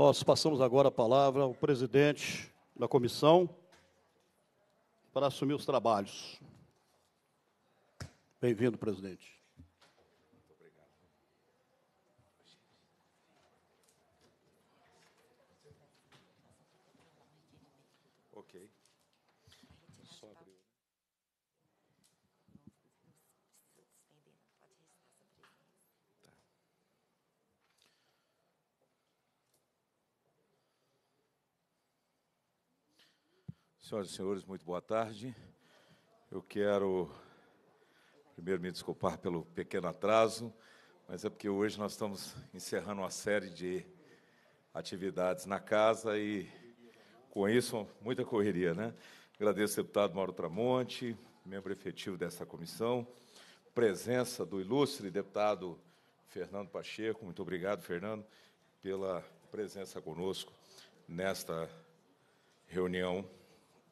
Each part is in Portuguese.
Nós passamos agora a palavra ao presidente da comissão para assumir os trabalhos. Bem-vindo, presidente. Senhoras e senhores, muito boa tarde. Eu quero primeiro me desculpar pelo pequeno atraso, mas é porque hoje nós estamos encerrando uma série de atividades na casa e com isso muita correria, né? Agradeço ao deputado Mauro Tramonte, membro efetivo dessa comissão, presença do ilustre deputado Fernando Pacheco. Muito obrigado, Fernando, pela presença conosco nesta reunião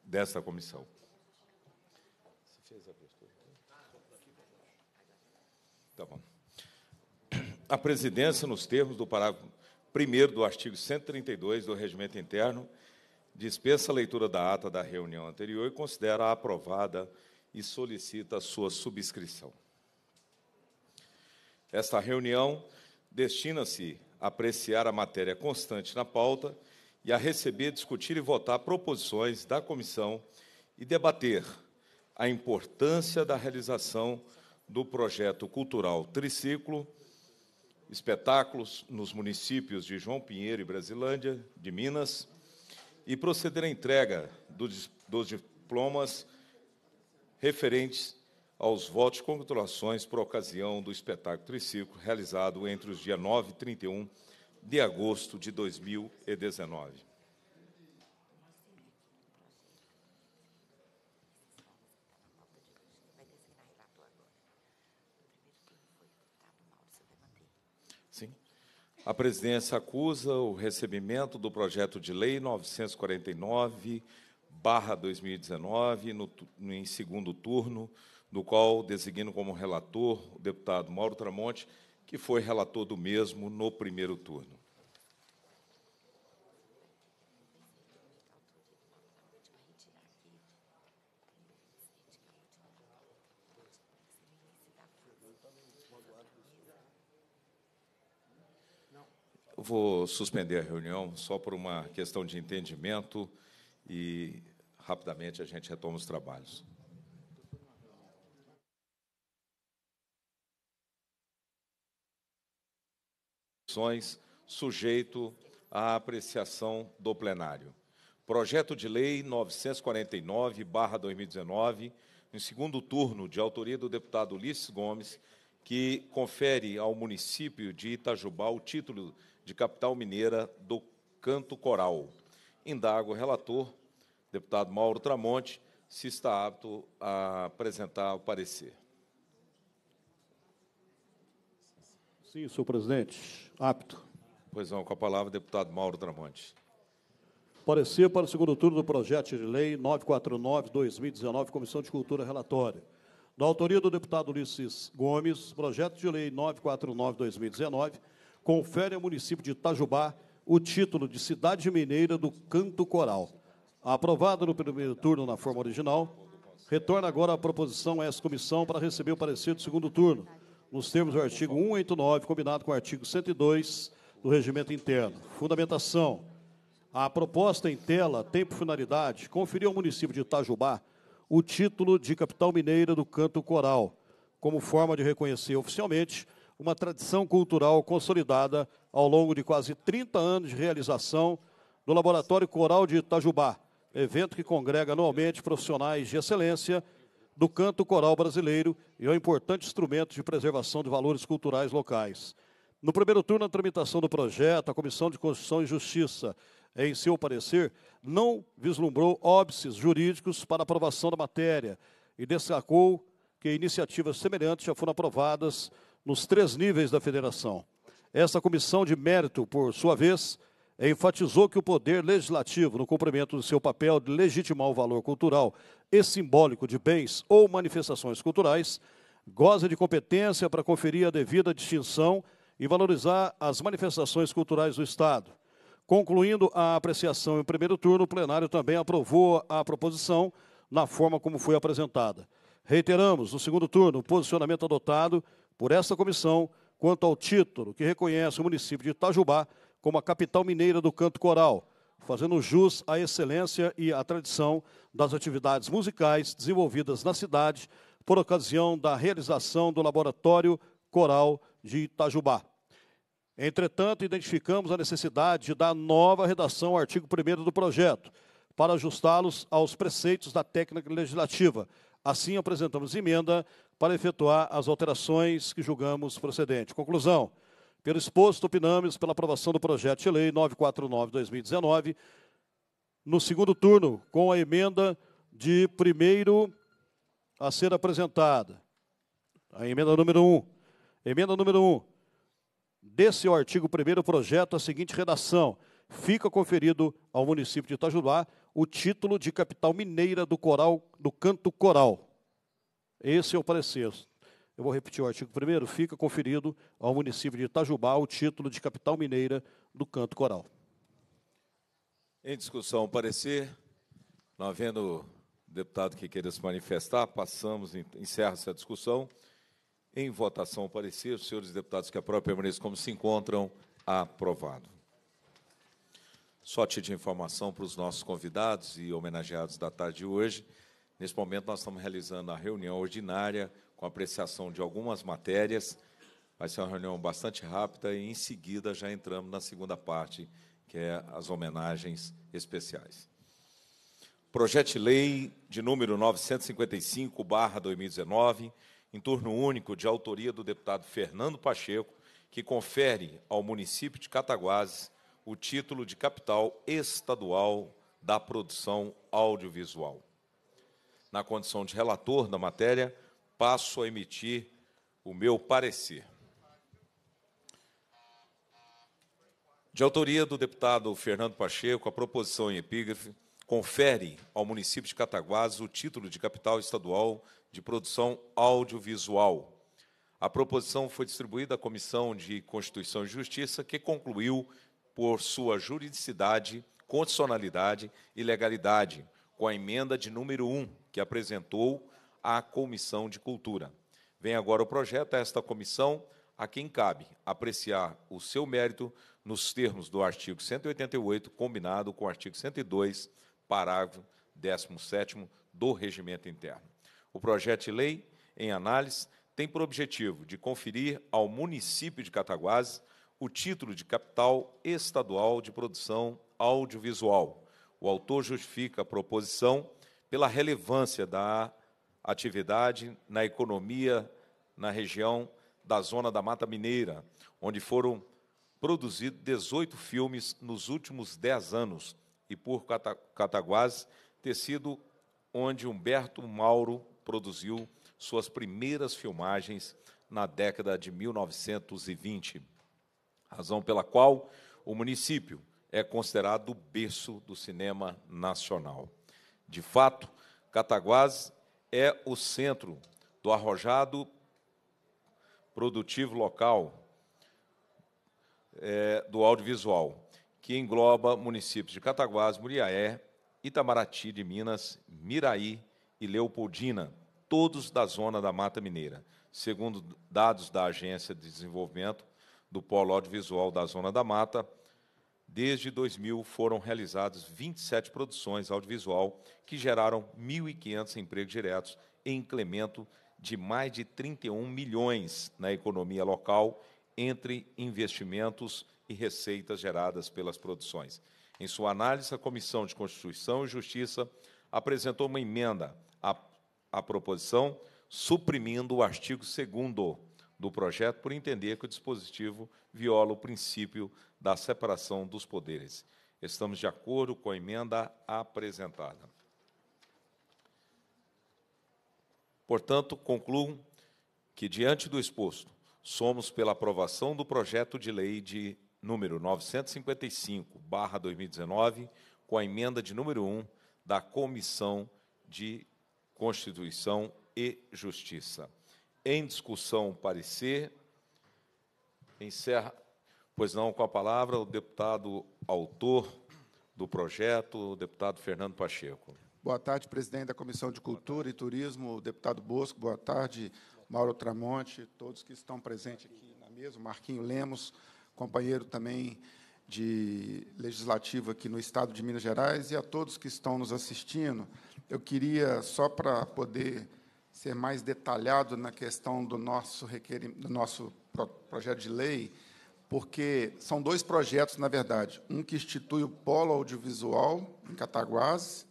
dessa comissão. Tá bom. A presidência, nos termos do parágrafo 1 do artigo 132 do Regimento Interno, dispensa a leitura da ata da reunião anterior e considera aprovada e solicita a sua subscrição. Esta reunião destina-se a apreciar a matéria constante na pauta e a receber, discutir e votar proposições da comissão e debater a importância da realização do projeto cultural Triciclo, espetáculos nos municípios de João Pinheiro e Brasilândia, de Minas, e proceder à entrega dos, dos diplomas referentes aos votos e congratulações por ocasião do espetáculo Triciclo, realizado entre os dias 9 e 31 de agosto de 2019. Sim. A presidência acusa o recebimento do projeto de lei 949 2019 no, em segundo turno, no qual designo como relator o deputado Mauro Tramonte, que foi relator do mesmo no primeiro turno. Eu vou suspender a reunião só por uma questão de entendimento e rapidamente a gente retoma os trabalhos. sujeito à apreciação do plenário. Projeto de Lei 949-2019, em segundo turno, de autoria do deputado Ulisses Gomes, que confere ao município de Itajubá o título de capital mineira do canto coral. Indago o relator, deputado Mauro Tramonte, se está apto a apresentar o parecer. Sim, senhor presidente. Apto. Pois não, com a palavra, deputado Mauro Dramonte. Parecer para o segundo turno do projeto de lei 949-2019, Comissão de Cultura, relatório. Da autoria do deputado Ulisses Gomes, projeto de lei 949-2019 confere ao município de Itajubá o título de Cidade Mineira do Canto Coral. Aprovado no primeiro turno na forma original, retorna agora a proposição a essa comissão para receber o parecer do segundo turno nos termos do artigo 189, combinado com o artigo 102 do Regimento Interno. Fundamentação. A proposta em tela tem por finalidade conferir ao município de Itajubá o título de capital mineira do canto coral, como forma de reconhecer oficialmente uma tradição cultural consolidada ao longo de quase 30 anos de realização do Laboratório Coral de Itajubá, evento que congrega anualmente profissionais de excelência do canto coral brasileiro e é um importante instrumento de preservação de valores culturais locais. No primeiro turno, a tramitação do projeto, a Comissão de Constituição e Justiça, em seu parecer, não vislumbrou óbices jurídicos para aprovação da matéria e destacou que iniciativas semelhantes já foram aprovadas nos três níveis da federação. Essa comissão de mérito, por sua vez, enfatizou que o poder legislativo, no cumprimento do seu papel de legitimar o valor cultural e simbólico de bens ou manifestações culturais, goza de competência para conferir a devida distinção e valorizar as manifestações culturais do Estado. Concluindo a apreciação em primeiro turno, o plenário também aprovou a proposição na forma como foi apresentada. Reiteramos, no segundo turno, o posicionamento adotado por esta comissão quanto ao título que reconhece o município de Itajubá como a capital mineira do canto coral, fazendo jus à excelência e à tradição das atividades musicais desenvolvidas na cidade por ocasião da realização do Laboratório Coral de Itajubá. Entretanto, identificamos a necessidade de dar nova redação ao artigo 1 do projeto, para ajustá-los aos preceitos da técnica legislativa. Assim, apresentamos emenda para efetuar as alterações que julgamos procedente. Conclusão. Pelo exposto, opinamos pela aprovação do projeto de lei 949-2019, no segundo turno, com a emenda de primeiro a ser apresentada. A emenda número 1. Um. Emenda número 1. Um. Desse artigo 1 do projeto a seguinte redação. Fica conferido ao município de Itajubá o título de capital mineira do coral do canto coral. Esse é o parecer. Eu vou repetir o artigo 1 fica conferido ao município de Itajubá o título de capital mineira do canto coral. Em discussão, o parecer. Não havendo deputado que queira se manifestar, passamos, encerra essa discussão. Em votação, o parecer. Os senhores deputados que aprovam permaneçam como se encontram. Aprovado. Só de informação para os nossos convidados e homenageados da tarde de hoje. Nesse momento, nós estamos realizando a reunião ordinária com apreciação de algumas matérias. Vai ser uma reunião bastante rápida e, em seguida, já entramos na segunda parte, que é as homenagens especiais. Projeto de Lei de número 955-2019, em turno único, de autoria do deputado Fernando Pacheco, que confere ao município de Cataguases o título de capital estadual da produção audiovisual. Na condição de relator da matéria, passo a emitir o meu parecer. De autoria do deputado Fernando Pacheco, a proposição em epígrafe confere ao município de Cataguases o título de capital estadual de produção audiovisual. A proposição foi distribuída à Comissão de Constituição e Justiça, que concluiu por sua juridicidade, condicionalidade e legalidade, com a emenda de número 1, que apresentou à Comissão de Cultura. Vem agora o projeto a esta comissão, a quem cabe apreciar o seu mérito nos termos do artigo 188, combinado com o artigo 102, parágrafo 17 do Regimento Interno. O projeto de lei, em análise, tem por objetivo de conferir ao município de Cataguases o título de capital estadual de produção audiovisual. O autor justifica a proposição pela relevância da atividade na economia na região da Zona da Mata Mineira, onde foram produzidos 18 filmes nos últimos 10 anos, e por Cataguases ter sido onde Humberto Mauro produziu suas primeiras filmagens na década de 1920, razão pela qual o município é considerado o berço do cinema nacional. De fato, Cataguases é o centro do arrojado produtivo local é, do audiovisual, que engloba municípios de Cataguás, Muriaé, Itamaraty de Minas, Miraí e Leopoldina, todos da zona da Mata Mineira, segundo dados da Agência de Desenvolvimento do Polo Audiovisual da Zona da Mata, Desde 2000 foram realizadas 27 produções audiovisual que geraram 1.500 empregos diretos em incremento de mais de 31 milhões na economia local entre investimentos e receitas geradas pelas produções. Em sua análise, a Comissão de Constituição e Justiça apresentou uma emenda à, à proposição suprimindo o artigo 2 do projeto por entender que o dispositivo viola o princípio da separação dos poderes. Estamos de acordo com a emenda apresentada. Portanto, concluo que, diante do exposto, somos pela aprovação do projeto de lei de número 955/2019, com a emenda de número 1 da Comissão de Constituição e Justiça. Em discussão, parecer encerra Pois não, com a palavra o deputado autor do projeto, o deputado Fernando Pacheco. Boa tarde, presidente da Comissão de Cultura e Turismo, deputado Bosco. Boa tarde, Mauro Tramonte, todos que estão presentes aqui na mesa, Marquinho Lemos, companheiro também de legislativo aqui no estado de Minas Gerais, e a todos que estão nos assistindo. Eu queria, só para poder ser mais detalhado na questão do nosso, requer... do nosso projeto de lei, porque são dois projetos, na verdade. Um que institui o Polo Audiovisual em Cataguases,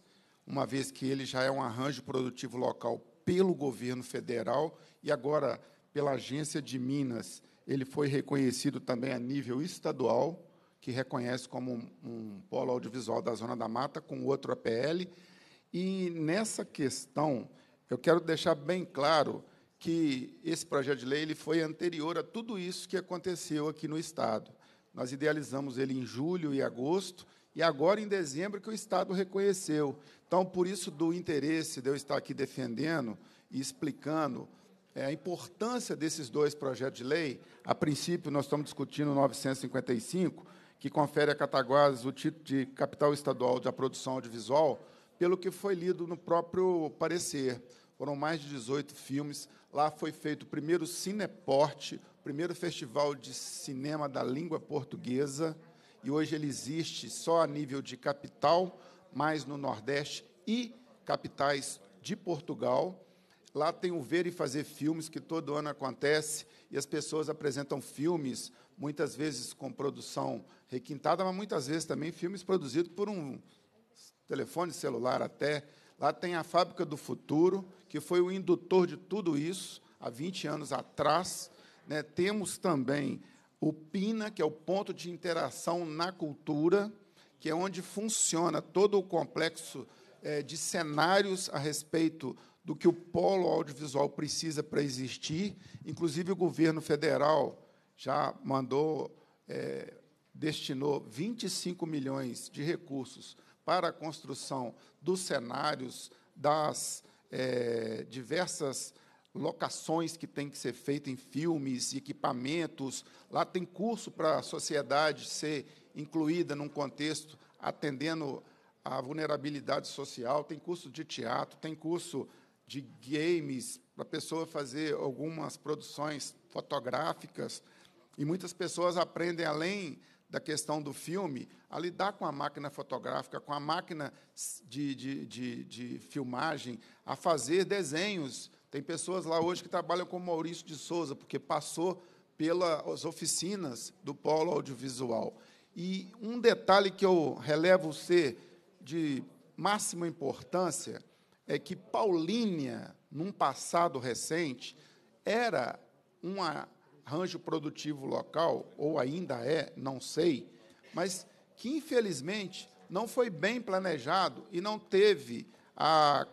uma vez que ele já é um arranjo produtivo local pelo governo federal e agora pela Agência de Minas. Ele foi reconhecido também a nível estadual, que reconhece como um, um polo audiovisual da Zona da Mata, com outro APL. E nessa questão, eu quero deixar bem claro que esse projeto de lei ele foi anterior a tudo isso que aconteceu aqui no Estado. Nós idealizamos ele em julho e agosto, e agora em dezembro que o Estado reconheceu. Então, por isso do interesse de eu estar aqui defendendo e explicando é, a importância desses dois projetos de lei, a princípio nós estamos discutindo 955, que confere a Cataguases o título de capital estadual da produção audiovisual, pelo que foi lido no próprio parecer. Foram mais de 18 filmes Lá foi feito o primeiro Cineporte, o primeiro festival de cinema da língua portuguesa, e hoje ele existe só a nível de capital, mas no Nordeste e capitais de Portugal. Lá tem o Ver e Fazer Filmes, que todo ano acontece, e as pessoas apresentam filmes, muitas vezes com produção requintada, mas muitas vezes também filmes produzidos por um telefone celular até. Lá tem a Fábrica do Futuro, que foi o indutor de tudo isso, há 20 anos atrás. Né? Temos também o PINA, que é o ponto de interação na cultura, que é onde funciona todo o complexo é, de cenários a respeito do que o polo audiovisual precisa para existir. Inclusive, o governo federal já mandou, é, destinou 25 milhões de recursos para a construção dos cenários, das é, diversas locações que tem que ser feita em filmes, equipamentos. Lá tem curso para a sociedade ser incluída num contexto atendendo à vulnerabilidade social. Tem curso de teatro, tem curso de games para a pessoa fazer algumas produções fotográficas. E muitas pessoas aprendem além da questão do filme, a lidar com a máquina fotográfica, com a máquina de, de, de, de filmagem, a fazer desenhos. Tem pessoas lá hoje que trabalham com Maurício de Souza, porque passou pelas oficinas do polo audiovisual. E um detalhe que eu relevo ser de máxima importância é que Paulínia, num passado recente, era uma rancho produtivo local, ou ainda é, não sei, mas que infelizmente não foi bem planejado e não teve a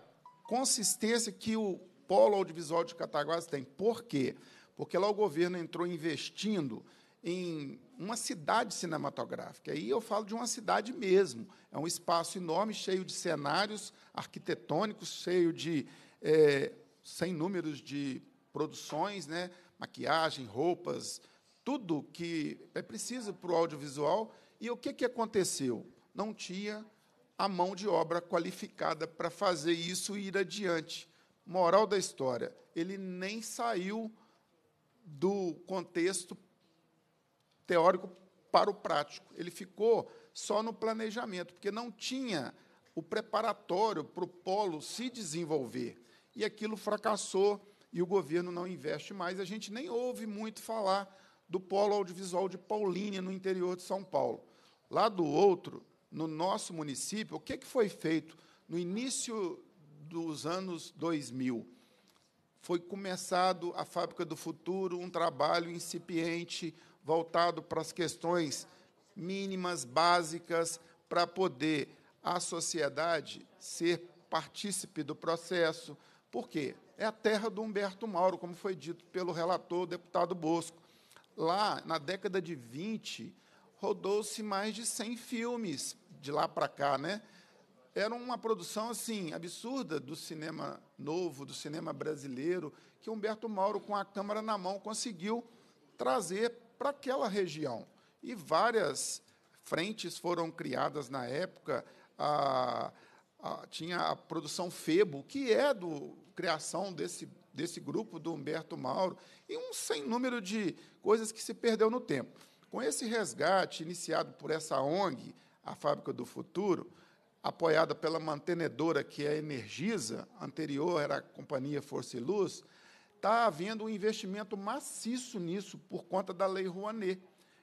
consistência que o polo audiovisual de Cataguases tem. Por quê? Porque lá o governo entrou investindo em uma cidade cinematográfica. Aí eu falo de uma cidade mesmo. É um espaço enorme, cheio de cenários arquitetônicos, cheio de é, sem números de produções, né? maquiagem, roupas, tudo que é preciso para o audiovisual. E o que, que aconteceu? Não tinha a mão de obra qualificada para fazer isso e ir adiante. Moral da história, ele nem saiu do contexto teórico para o prático. Ele ficou só no planejamento, porque não tinha o preparatório para o polo se desenvolver. E aquilo fracassou e o governo não investe mais. A gente nem ouve muito falar do polo audiovisual de Paulínia, no interior de São Paulo. Lá do outro, no nosso município, o que, que foi feito no início dos anos 2000? Foi começado a Fábrica do Futuro, um trabalho incipiente voltado para as questões mínimas, básicas, para poder a sociedade ser partícipe do processo, por quê? É a terra do Humberto Mauro, como foi dito pelo relator, deputado Bosco. Lá, na década de 20, rodou-se mais de 100 filmes de lá para cá, né? Era uma produção assim absurda do cinema novo, do cinema brasileiro, que Humberto Mauro com a câmera na mão conseguiu trazer para aquela região. E várias frentes foram criadas na época, a, a, tinha a produção Febo, que é do criação desse, desse grupo do Humberto Mauro e um sem número de coisas que se perdeu no tempo. Com esse resgate iniciado por essa ONG, a Fábrica do Futuro, apoiada pela mantenedora que é a Energisa, anterior era a Companhia Força e Luz, está havendo um investimento maciço nisso por conta da Lei Rouanet.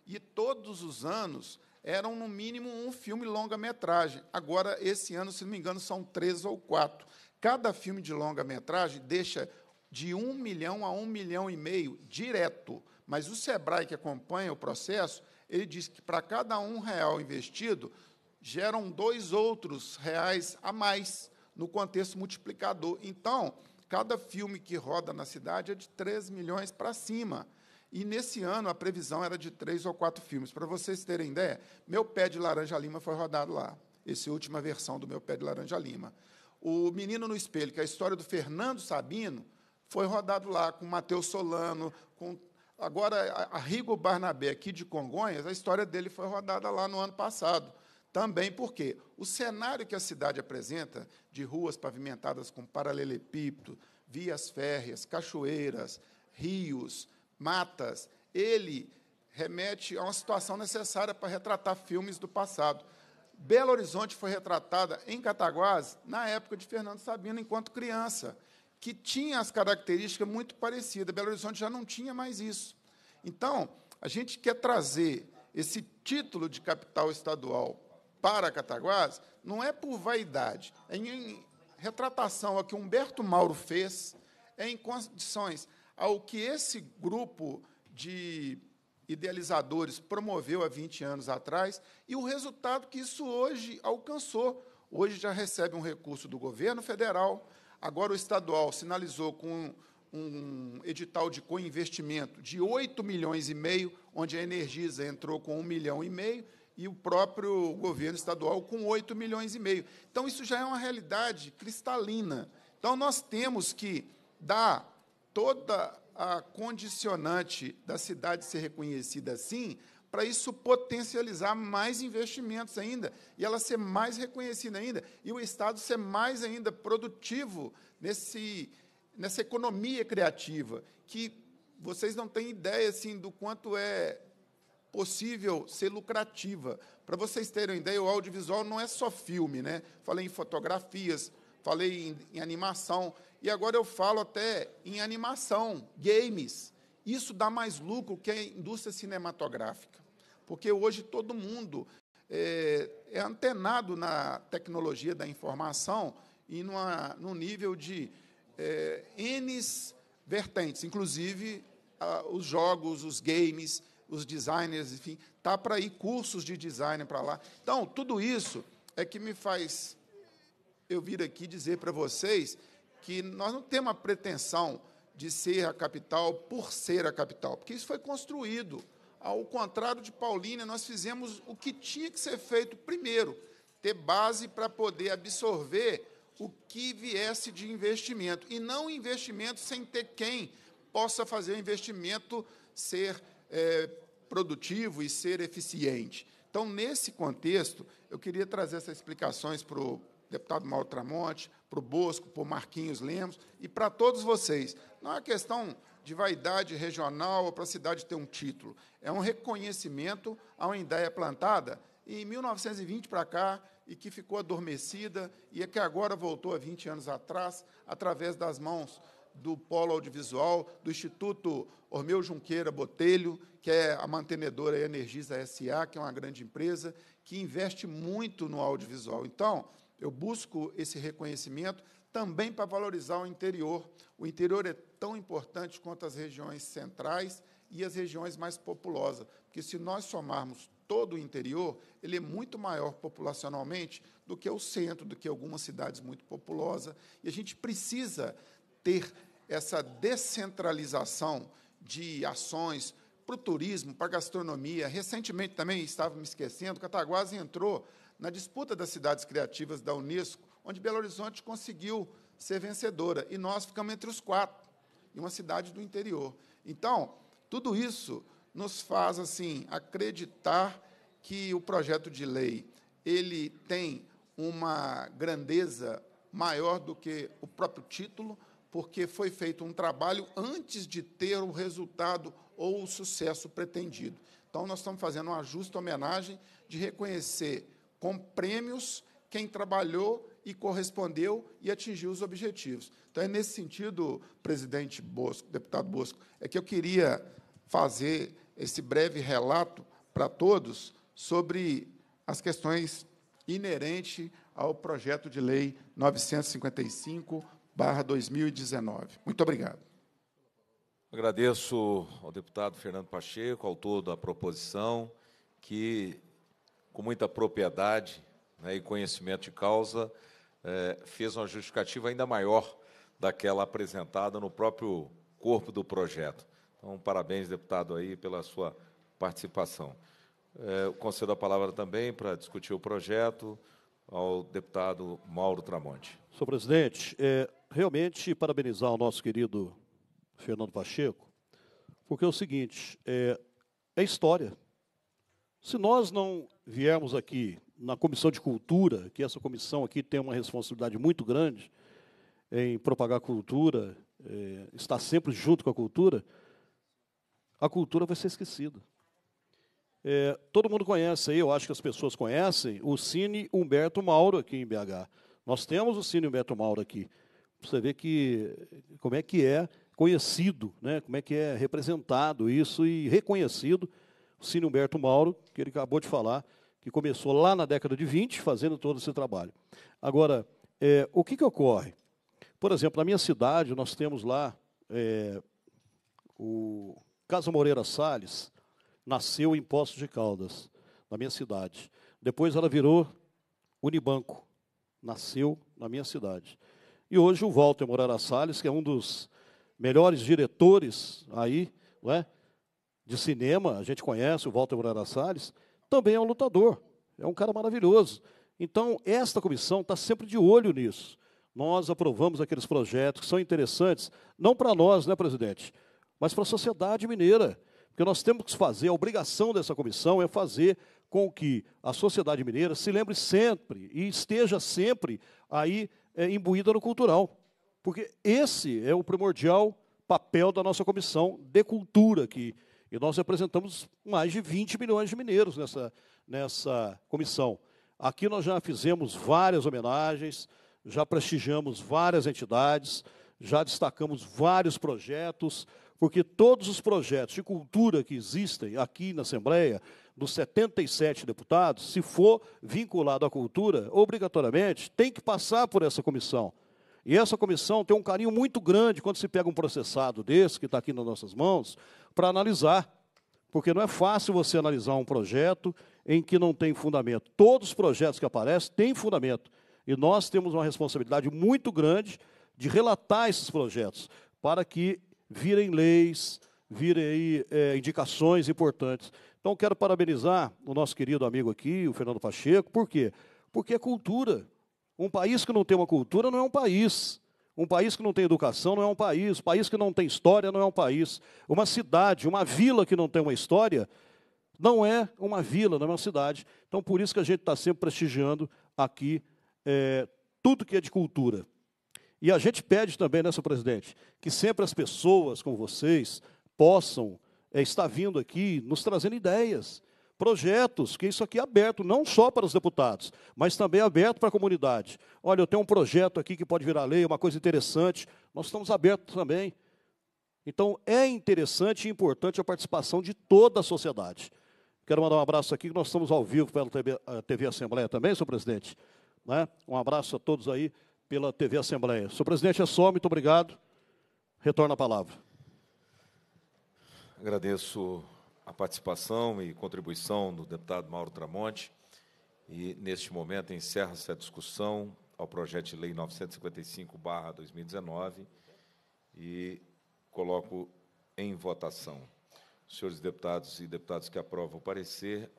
E todos os anos eram, no mínimo, um filme longa-metragem. Agora, esse ano, se não me engano, são três ou quatro. Cada filme de longa-metragem deixa de um milhão a um milhão e meio direto. Mas o Sebrae que acompanha o processo, ele diz que para cada um real investido, geram dois outros reais a mais no contexto multiplicador. Então, cada filme que roda na cidade é de 3 milhões para cima. E nesse ano a previsão era de três ou quatro filmes. Para vocês terem ideia, meu pé de laranja lima foi rodado lá. Essa é última versão do meu pé de laranja lima. O Menino no Espelho, que é a história do Fernando Sabino, foi rodado lá com Matheus Solano, com agora a Rigo Barnabé aqui de Congonhas, a história dele foi rodada lá no ano passado. Também porque o cenário que a cidade apresenta, de ruas pavimentadas com paralelepípedo, vias férreas, cachoeiras, rios, matas, ele remete a uma situação necessária para retratar filmes do passado. Belo Horizonte foi retratada em Cataguás na época de Fernando Sabino, enquanto criança, que tinha as características muito parecidas. Belo Horizonte já não tinha mais isso. Então, a gente quer trazer esse título de capital estadual para Cataguás, não é por vaidade, é em retratação ao que Humberto Mauro fez, é em condições ao que esse grupo de idealizadores promoveu há 20 anos atrás e o resultado que isso hoje alcançou. Hoje já recebe um recurso do governo federal, agora o estadual sinalizou com um edital de co-investimento de 8 milhões e meio, onde a Energisa entrou com 1 milhão e meio e o próprio governo estadual com 8 milhões e meio. Então isso já é uma realidade cristalina. Então nós temos que dar toda a condicionante da cidade ser reconhecida assim, para isso potencializar mais investimentos ainda, e ela ser mais reconhecida ainda, e o Estado ser mais ainda produtivo nesse, nessa economia criativa, que vocês não têm ideia assim, do quanto é possível ser lucrativa. Para vocês terem uma ideia, o audiovisual não é só filme, né? Falei em fotografias, falei em, em animação. E agora eu falo até em animação, games. Isso dá mais lucro que a indústria cinematográfica. Porque hoje todo mundo é, é antenado na tecnologia da informação e numa, nível de é, eh, N vertentes, inclusive a, os jogos, os games, os designers, enfim, tá para ir cursos de design para lá. Então, tudo isso é que me faz eu vir aqui dizer para vocês que nós não temos a pretensão de ser a capital por ser a capital, porque isso foi construído. Ao contrário de Paulínia, nós fizemos o que tinha que ser feito primeiro, ter base para poder absorver o que viesse de investimento, e não investimento sem ter quem possa fazer o investimento ser é, produtivo e ser eficiente. Então, nesse contexto, eu queria trazer essas explicações para o deputado Mauro Tramonte, para o Bosco, para o Marquinhos Lemos e para todos vocês. Não é uma questão de vaidade regional ou para a cidade ter um título. É um reconhecimento a uma ideia plantada em 1920 para cá e que ficou adormecida e é que agora voltou a 20 anos atrás através das mãos do Polo Audiovisual, do Instituto Ormeu Junqueira Botelho, que é a mantenedora Energisa SA, que é uma grande empresa que investe muito no audiovisual. Então, eu busco esse reconhecimento também para valorizar o interior. O interior é tão importante quanto as regiões centrais e as regiões mais populosas, porque se nós somarmos todo o interior, ele é muito maior populacionalmente do que o centro, do que algumas cidades muito populosas, e a gente precisa ter essa descentralização de ações para o turismo, para a gastronomia. Recentemente também estava me esquecendo, Cataguases entrou na disputa das cidades criativas da Unesco, onde Belo Horizonte conseguiu ser vencedora e nós ficamos entre os quatro, e uma cidade do interior. Então, tudo isso nos faz assim acreditar que o projeto de lei ele tem uma grandeza maior do que o próprio título, porque foi feito um trabalho antes de ter o resultado ou o sucesso pretendido. Então, nós estamos fazendo uma justa homenagem de reconhecer com prêmios quem trabalhou e correspondeu e atingiu os objetivos. Então, é nesse sentido, presidente Bosco, deputado Bosco, é que eu queria fazer esse breve relato para todos sobre as questões inerentes ao projeto de lei 955/2019. Muito obrigado. Agradeço ao deputado Fernando Pacheco, autor da proposição, que com muita propriedade né, e conhecimento de causa, é, fez uma justificativa ainda maior daquela apresentada no próprio corpo do projeto. Então, parabéns, deputado, aí, pela sua participação. Eh, concedo a palavra também para discutir o projeto ao deputado Mauro Tramonte. Senhor presidente, é, realmente parabenizar o nosso querido Fernando Pacheco, porque é o seguinte, é, é história, se nós não viermos aqui na Comissão de Cultura, que essa comissão aqui tem uma responsabilidade muito grande em propagar cultura, é, estar sempre junto com a cultura, a cultura vai ser esquecida. É, todo mundo conhece eu acho que as pessoas conhecem, o Cine Humberto Mauro aqui em BH. Nós temos o Cine Humberto Mauro aqui. Você vê que, como é que é conhecido, né? como é que é representado isso e reconhecido Cine Humberto Mauro, que ele acabou de falar, que começou lá na década de 20 fazendo todo esse trabalho. Agora, é, o que, que ocorre? Por exemplo, na minha cidade, nós temos lá é, o Casa Moreira Salles, nasceu em Poços de Caldas, na minha cidade. Depois ela virou Unibanco, nasceu na minha cidade. E hoje o Walter Moreira Salles, que é um dos melhores diretores aí, não é? de cinema, a gente conhece o Walter Moreira Salles, também é um lutador, é um cara maravilhoso. Então, esta comissão está sempre de olho nisso. Nós aprovamos aqueles projetos que são interessantes, não para nós, né, presidente, mas para a sociedade mineira. Porque nós temos que fazer, a obrigação dessa comissão é fazer com que a sociedade mineira se lembre sempre e esteja sempre aí é, imbuída no cultural. Porque esse é o primordial papel da nossa comissão de cultura que e nós representamos mais de 20 milhões de mineiros nessa, nessa comissão. Aqui nós já fizemos várias homenagens, já prestigiamos várias entidades, já destacamos vários projetos, porque todos os projetos de cultura que existem aqui na Assembleia, dos 77 deputados, se for vinculado à cultura, obrigatoriamente tem que passar por essa comissão. E essa comissão tem um carinho muito grande quando se pega um processado desse, que está aqui nas nossas mãos, para analisar, porque não é fácil você analisar um projeto em que não tem fundamento. Todos os projetos que aparecem têm fundamento. E nós temos uma responsabilidade muito grande de relatar esses projetos para que virem leis, virem aí, é, indicações importantes. Então, quero parabenizar o nosso querido amigo aqui, o Fernando Pacheco. Por quê? Porque é cultura. Um país que não tem uma cultura não é um país. Um país que não tem educação não é um país. Um país que não tem história não é um país. Uma cidade, uma vila que não tem uma história, não é uma vila, não é uma cidade. Então, por isso que a gente está sempre prestigiando aqui é, tudo que é de cultura. E a gente pede também, né, senhor presidente, que sempre as pessoas como vocês possam é, estar vindo aqui nos trazendo ideias projetos, que isso aqui é aberto não só para os deputados, mas também aberto para a comunidade. Olha, eu tenho um projeto aqui que pode virar lei, uma coisa interessante, nós estamos abertos também. Então, é interessante e importante a participação de toda a sociedade. Quero mandar um abraço aqui, que nós estamos ao vivo pela TV, TV Assembleia também, senhor presidente. Né? Um abraço a todos aí pela TV Assembleia. Senhor presidente, é só, muito obrigado. Retorno a palavra. Agradeço a participação e contribuição do deputado Mauro Tramonte. E, neste momento, encerra-se a discussão ao projeto de lei 955-2019 e coloco em votação. Os senhores deputados e deputadas que aprovam o parecer,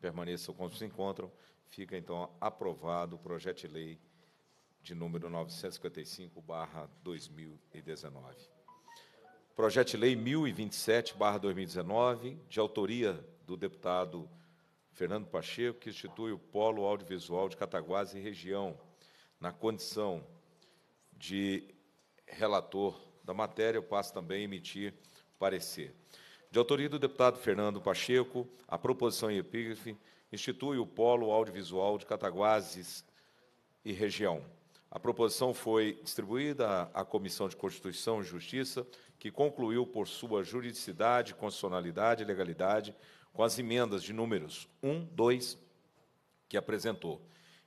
permaneçam como se encontram. Fica, então, aprovado o projeto de lei de número 955-2019. Projeto de Lei 1027-2019, de autoria do deputado Fernando Pacheco, que institui o Polo Audiovisual de Cataguás e região, na condição de relator da matéria, eu passo também a emitir parecer. De autoria do deputado Fernando Pacheco, a proposição em epígrafe institui o Polo Audiovisual de Cataguases e região. A proposição foi distribuída à Comissão de Constituição e Justiça, que concluiu por sua juridicidade, constitucionalidade e legalidade com as emendas de números 1, 2, que apresentou,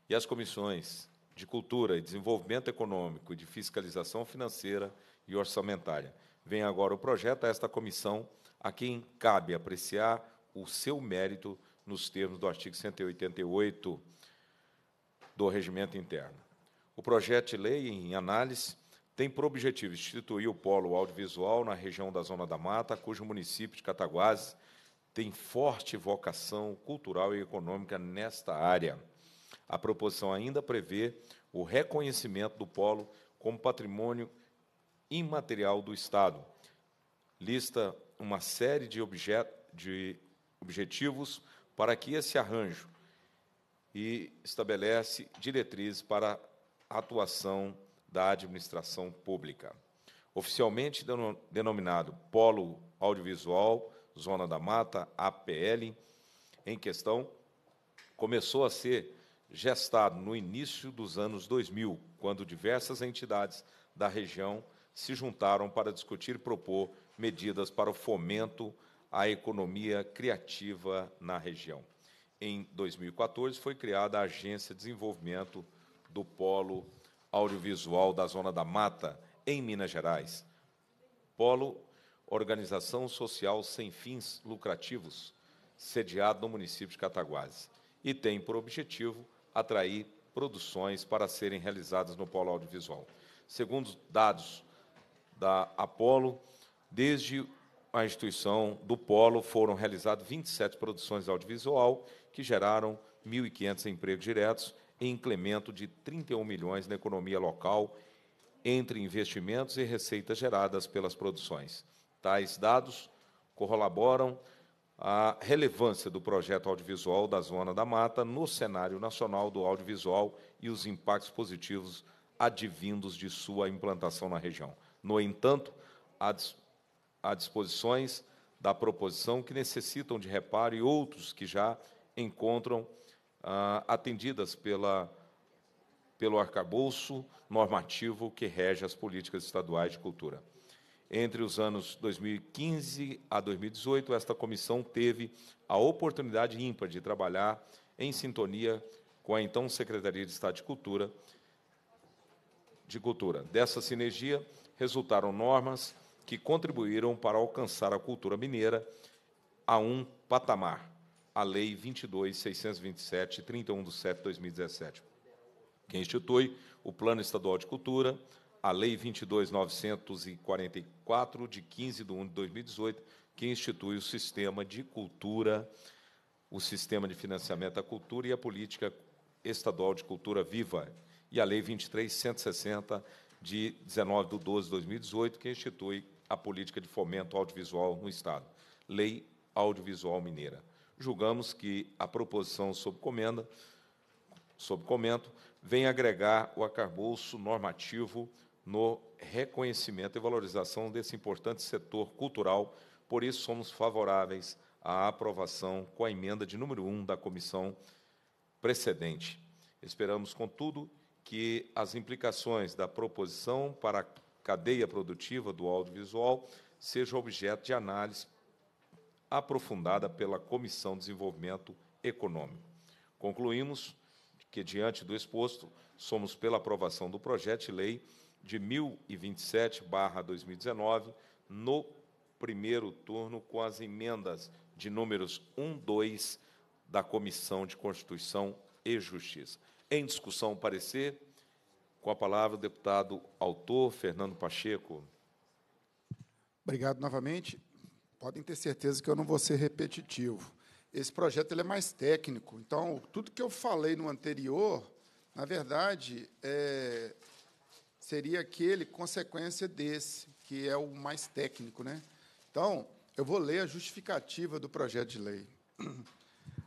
e as comissões de Cultura e Desenvolvimento Econômico e de Fiscalização Financeira e Orçamentária. Vem agora o projeto a esta comissão, a quem cabe apreciar o seu mérito nos termos do artigo 188 do Regimento Interno. O projeto de lei em análise tem por objetivo instituir o polo audiovisual na região da Zona da Mata, cujo município de Cataguases tem forte vocação cultural e econômica nesta área. A proposição ainda prevê o reconhecimento do polo como patrimônio imaterial do Estado. Lista uma série de, de objetivos para que esse arranjo e estabelece diretrizes para a atuação da Administração Pública. Oficialmente denominado Polo Audiovisual Zona da Mata, APL, em questão, começou a ser gestado no início dos anos 2000, quando diversas entidades da região se juntaram para discutir e propor medidas para o fomento à economia criativa na região. Em 2014, foi criada a Agência de Desenvolvimento do Polo audiovisual da Zona da Mata, em Minas Gerais. Polo, organização social sem fins lucrativos, sediado no município de Cataguases, e tem por objetivo atrair produções para serem realizadas no polo audiovisual. Segundo dados da Apolo, desde a instituição do polo foram realizadas 27 produções audiovisual que geraram 1.500 empregos diretos e incremento de 31 milhões na economia local entre investimentos e receitas geradas pelas produções. Tais dados corroboram a relevância do projeto audiovisual da Zona da Mata no cenário nacional do audiovisual e os impactos positivos advindos de sua implantação na região. No entanto, há disposições da proposição que necessitam de reparo e outros que já encontram ah, atendidas pela, pelo arcabouço normativo que rege as políticas estaduais de cultura. Entre os anos 2015 a 2018, esta comissão teve a oportunidade ímpar de trabalhar em sintonia com a então Secretaria de Estado de Cultura. De cultura. Dessa sinergia resultaram normas que contribuíram para alcançar a cultura mineira a um patamar a Lei 22.627, 31 de 7 de 2017, que institui o Plano Estadual de Cultura, a Lei 22.944, de 15 de 1 de 2018, que institui o Sistema de Cultura, o Sistema de Financiamento da Cultura e a Política Estadual de Cultura Viva, e a Lei 23.160, de 19 de 12 de 2018, que institui a política de fomento audiovisual no Estado, Lei Audiovisual Mineira julgamos que a proposição sob comenda, sob comento, vem agregar o acabouço normativo no reconhecimento e valorização desse importante setor cultural. Por isso, somos favoráveis à aprovação com a emenda de número 1 da comissão precedente. Esperamos, contudo, que as implicações da proposição para a cadeia produtiva do audiovisual seja objeto de análise aprofundada pela Comissão de Desenvolvimento Econômico. Concluímos que, diante do exposto, somos pela aprovação do projeto de lei de 1027-2019, no primeiro turno, com as emendas de números 1, 2 da Comissão de Constituição e Justiça. Em discussão, parecer. Com a palavra, o deputado autor Fernando Pacheco. Obrigado novamente podem ter certeza que eu não vou ser repetitivo. Esse projeto ele é mais técnico. Então, tudo que eu falei no anterior, na verdade, é, seria aquele consequência desse, que é o mais técnico. Né? Então, eu vou ler a justificativa do projeto de lei.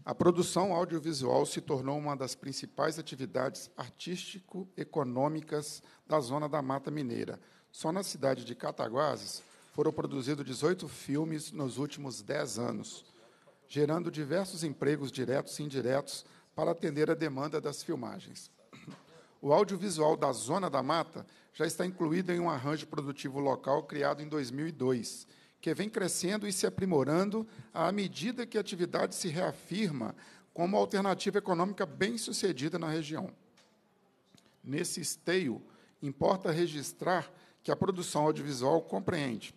A produção audiovisual se tornou uma das principais atividades artístico-econômicas da zona da Mata Mineira. Só na cidade de Cataguases, foram produzidos 18 filmes nos últimos 10 anos, gerando diversos empregos diretos e indiretos para atender a demanda das filmagens. O audiovisual da Zona da Mata já está incluído em um arranjo produtivo local criado em 2002, que vem crescendo e se aprimorando à medida que a atividade se reafirma como alternativa econômica bem-sucedida na região. Nesse esteio, importa registrar que a produção audiovisual compreende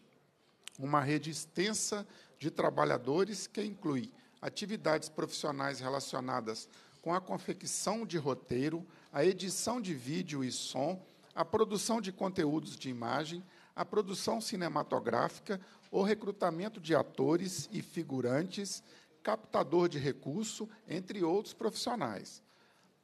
uma rede extensa de trabalhadores que inclui atividades profissionais relacionadas com a confecção de roteiro, a edição de vídeo e som, a produção de conteúdos de imagem, a produção cinematográfica, o recrutamento de atores e figurantes, captador de recurso, entre outros profissionais.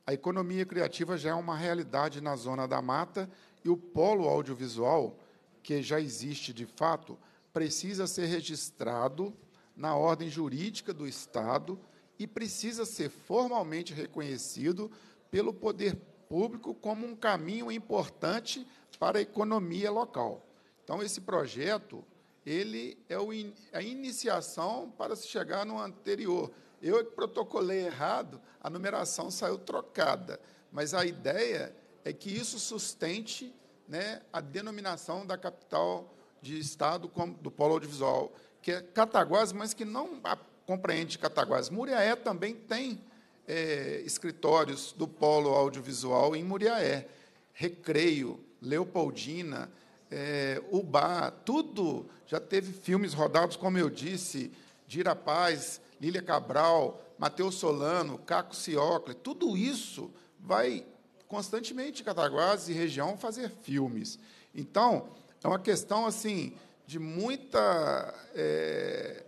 A economia criativa já é uma realidade na Zona da Mata e o polo audiovisual, que já existe de fato, precisa ser registrado na ordem jurídica do Estado e precisa ser formalmente reconhecido pelo poder público como um caminho importante para a economia local. Então, esse projeto ele é in, a iniciação para se chegar no anterior. Eu é protocolei errado, a numeração saiu trocada, mas a ideia é que isso sustente né, a denominação da capital de Estado do Polo Audiovisual, que é Cataguás, mas que não compreende Cataguás. Muriaé também tem é, escritórios do Polo Audiovisual em Muriaé. Recreio, Leopoldina, é, Ubá, tudo já teve filmes rodados, como eu disse, Dira Paz, Lília Cabral, Matheus Solano, Caco Ciocle, tudo isso vai constantemente Cataguás e região fazer filmes. Então, é uma questão assim de muita é,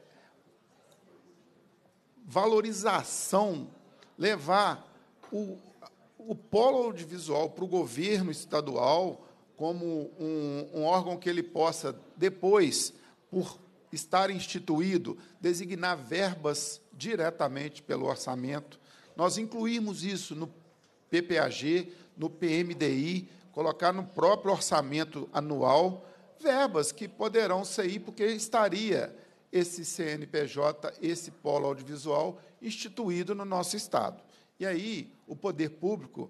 valorização, levar o, o polo audiovisual para o governo estadual como um, um órgão que ele possa depois, por estar instituído, designar verbas diretamente pelo orçamento. Nós incluímos isso no PPAG, no PMDI, colocar no próprio orçamento anual verbas que poderão sair, porque estaria esse CNPJ, esse polo audiovisual instituído no nosso Estado. E aí o poder público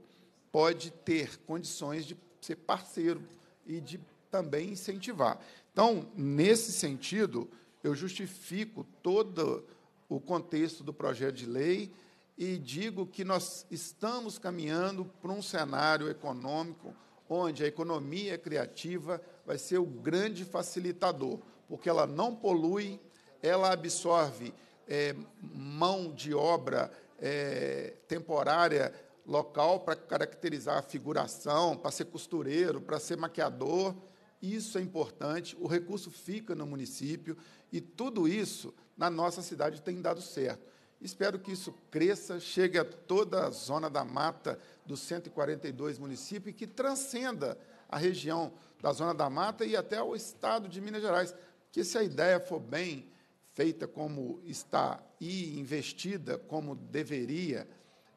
pode ter condições de ser parceiro e de também incentivar. Então, nesse sentido, eu justifico todo o contexto do projeto de lei e digo que nós estamos caminhando para um cenário econômico onde a economia criativa vai ser o grande facilitador, porque ela não polui, ela absorve é, mão de obra é, temporária local para caracterizar a figuração, para ser costureiro, para ser maquiador. Isso é importante, o recurso fica no município e tudo isso na nossa cidade tem dado certo. Espero que isso cresça, chegue a toda a zona da mata dos 142 municípios e que transcenda a região da zona da mata e até o estado de Minas Gerais. Que se a ideia for bem feita como está e investida como deveria,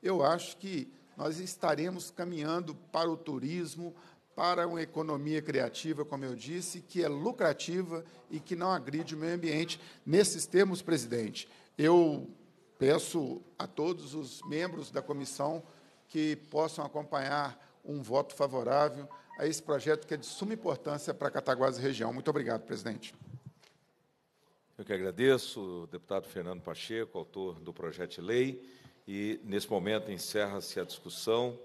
eu acho que nós estaremos caminhando para o turismo, para uma economia criativa, como eu disse, que é lucrativa e que não agride o meio ambiente. Nesses termos, presidente, eu peço a todos os membros da comissão que possam acompanhar um voto favorável a esse projeto que é de suma importância para Cataguás e região. Muito obrigado, presidente. Eu que agradeço deputado Fernando Pacheco, autor do projeto de lei, e nesse momento encerra-se a discussão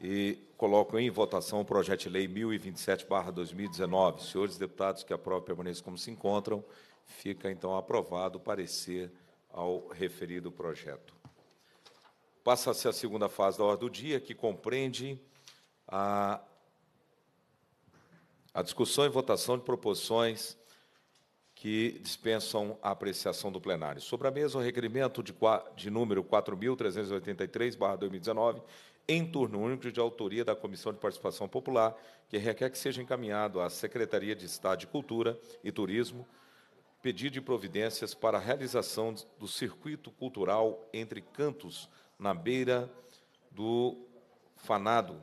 e coloco em votação o projeto de lei 1027/2019. Senhores deputados que própria permaneçam como se encontram Fica então aprovado o parecer ao referido projeto. Passa-se a segunda fase da ordem do dia, que compreende a, a discussão e votação de proposições que dispensam a apreciação do plenário. Sobre a mesa, o requerimento de, de número 4.383-2019, em turno único de autoria da Comissão de Participação Popular, que requer que seja encaminhado à Secretaria de Estado de Cultura e Turismo, pedir de providências para a realização do circuito cultural entre cantos na beira do Fanado,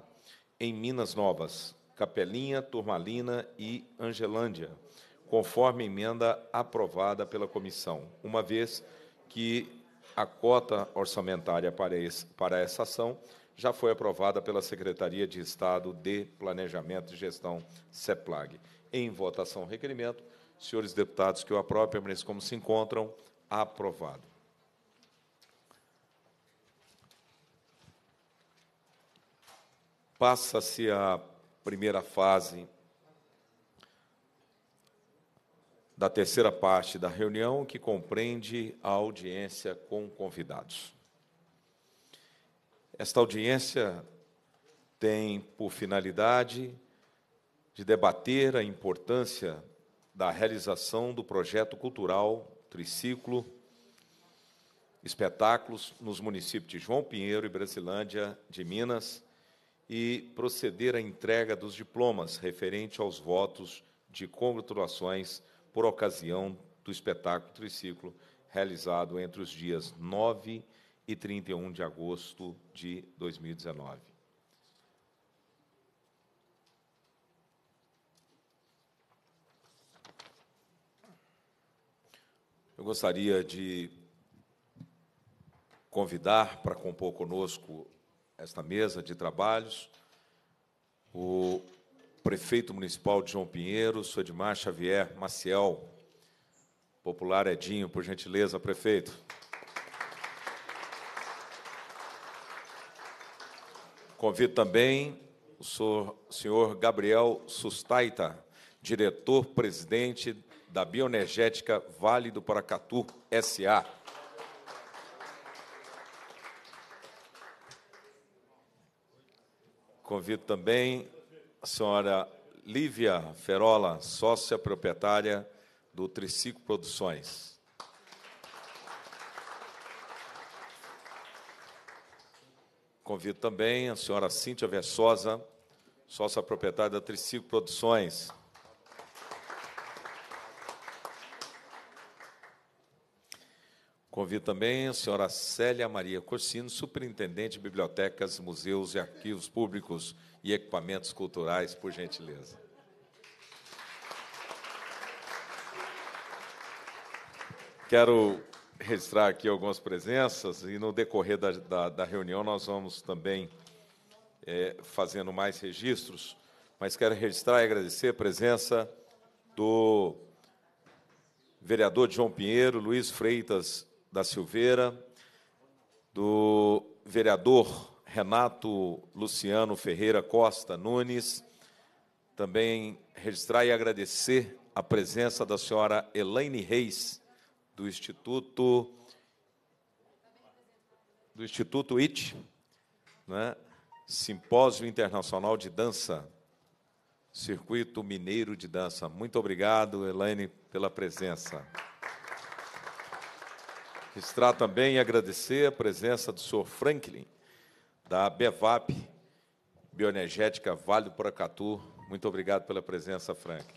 em Minas Novas, Capelinha, Turmalina e Angelândia, conforme emenda aprovada pela comissão, uma vez que a cota orçamentária para, esse, para essa ação já foi aprovada pela Secretaria de Estado de Planejamento e Gestão, CEPLAG. Em votação, requerimento senhores deputados, que eu aprovo, permaneça como se encontram. Aprovado. Passa-se a primeira fase da terceira parte da reunião, que compreende a audiência com convidados. Esta audiência tem por finalidade de debater a importância da realização do projeto cultural Triciclo Espetáculos nos municípios de João Pinheiro e Brasilândia de Minas e proceder à entrega dos diplomas referente aos votos de congratulações por ocasião do espetáculo Triciclo realizado entre os dias 9 e 31 de agosto de 2019. Eu gostaria de convidar para compor conosco esta mesa de trabalhos o prefeito municipal de João Pinheiro, o Edmar Xavier Maciel, popular Edinho, por gentileza, prefeito. Convido também o senhor Gabriel Sustaita, diretor-presidente da Bioenergética Vale do Paracatu SA. Convido também a senhora Lívia Ferola, sócia proprietária do Triciclo Produções. Convido também a senhora Cíntia Versosa, sócia proprietária da Triciclo Produções. Convido também a senhora Célia Maria Corsino, superintendente de bibliotecas, museus e arquivos públicos e equipamentos culturais, por gentileza. Quero registrar aqui algumas presenças e, no decorrer da, da, da reunião, nós vamos também é, fazendo mais registros, mas quero registrar e agradecer a presença do vereador João Pinheiro, Luiz Freitas da Silveira, do vereador Renato Luciano Ferreira Costa Nunes. Também registrar e agradecer a presença da senhora Elaine Reis, do Instituto do Instituto IT, né? Simpósio Internacional de Dança, Circuito Mineiro de Dança. Muito obrigado, Elaine, pela presença. Registrar também e agradecer a presença do Sr. Franklin, da BEVAP, Bioenergética Vale do Poracatu. Muito obrigado pela presença, Franklin.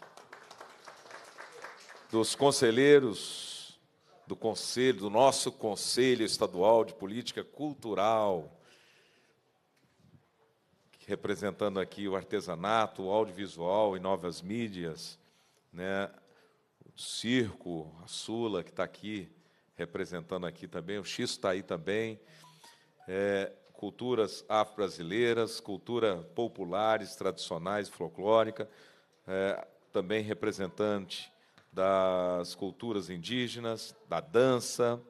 Dos conselheiros do Conselho, do nosso Conselho Estadual de Política Cultural, representando aqui o artesanato, o audiovisual e novas mídias, né? o circo, a Sula, que está aqui, representando aqui também, o X está aí também. É, culturas afro-brasileiras, cultura populares, tradicionais, folclórica, é, também representante das culturas indígenas, da dança,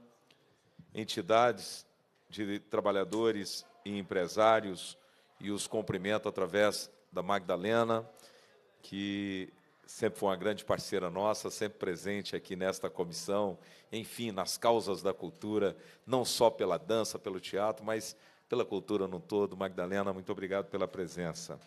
entidades de trabalhadores e empresários, e os cumprimento através da Magdalena, que sempre foi uma grande parceira nossa, sempre presente aqui nesta comissão, enfim, nas causas da cultura, não só pela dança, pelo teatro, mas pela cultura no todo. Magdalena, muito obrigado pela presença.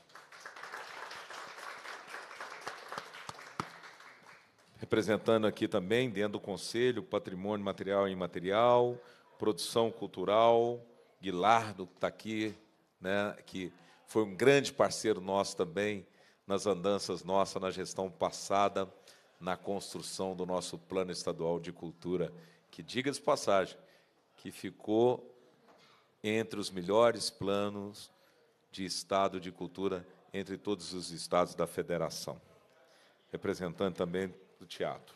Representando aqui também, dentro do Conselho, Patrimônio Material e Imaterial, Produção Cultural, Guilardo, que está aqui, né, que foi um grande parceiro nosso também nas andanças nossas na gestão passada, na construção do nosso plano estadual de cultura, que, diga de passagem, que ficou entre os melhores planos de estado de cultura entre todos os estados da federação. Representante também do teatro.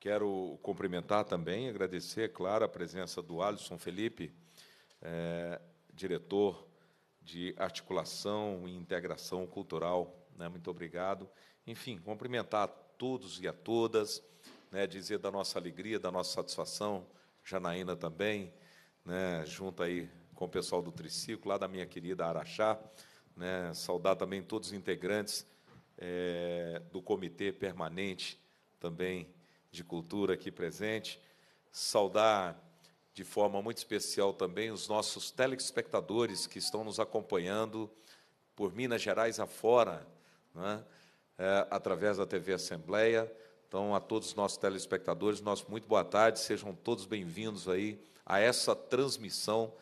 Quero cumprimentar também, agradecer, é claro, a presença do Alisson Felipe, é, diretor de articulação e integração cultural. Né, muito obrigado. Enfim, cumprimentar a todos e a todas, né, dizer da nossa alegria, da nossa satisfação, Janaína também, né, junto aí com o pessoal do Triciclo, lá da minha querida Araxá. Né, saudar também todos os integrantes é, do comitê permanente também de Cultura aqui presente, saudar de forma muito especial também os nossos telespectadores que estão nos acompanhando por Minas Gerais afora, né, é, através da TV Assembleia. Então, a todos os nossos telespectadores, nosso muito boa tarde, sejam todos bem-vindos aí a essa transmissão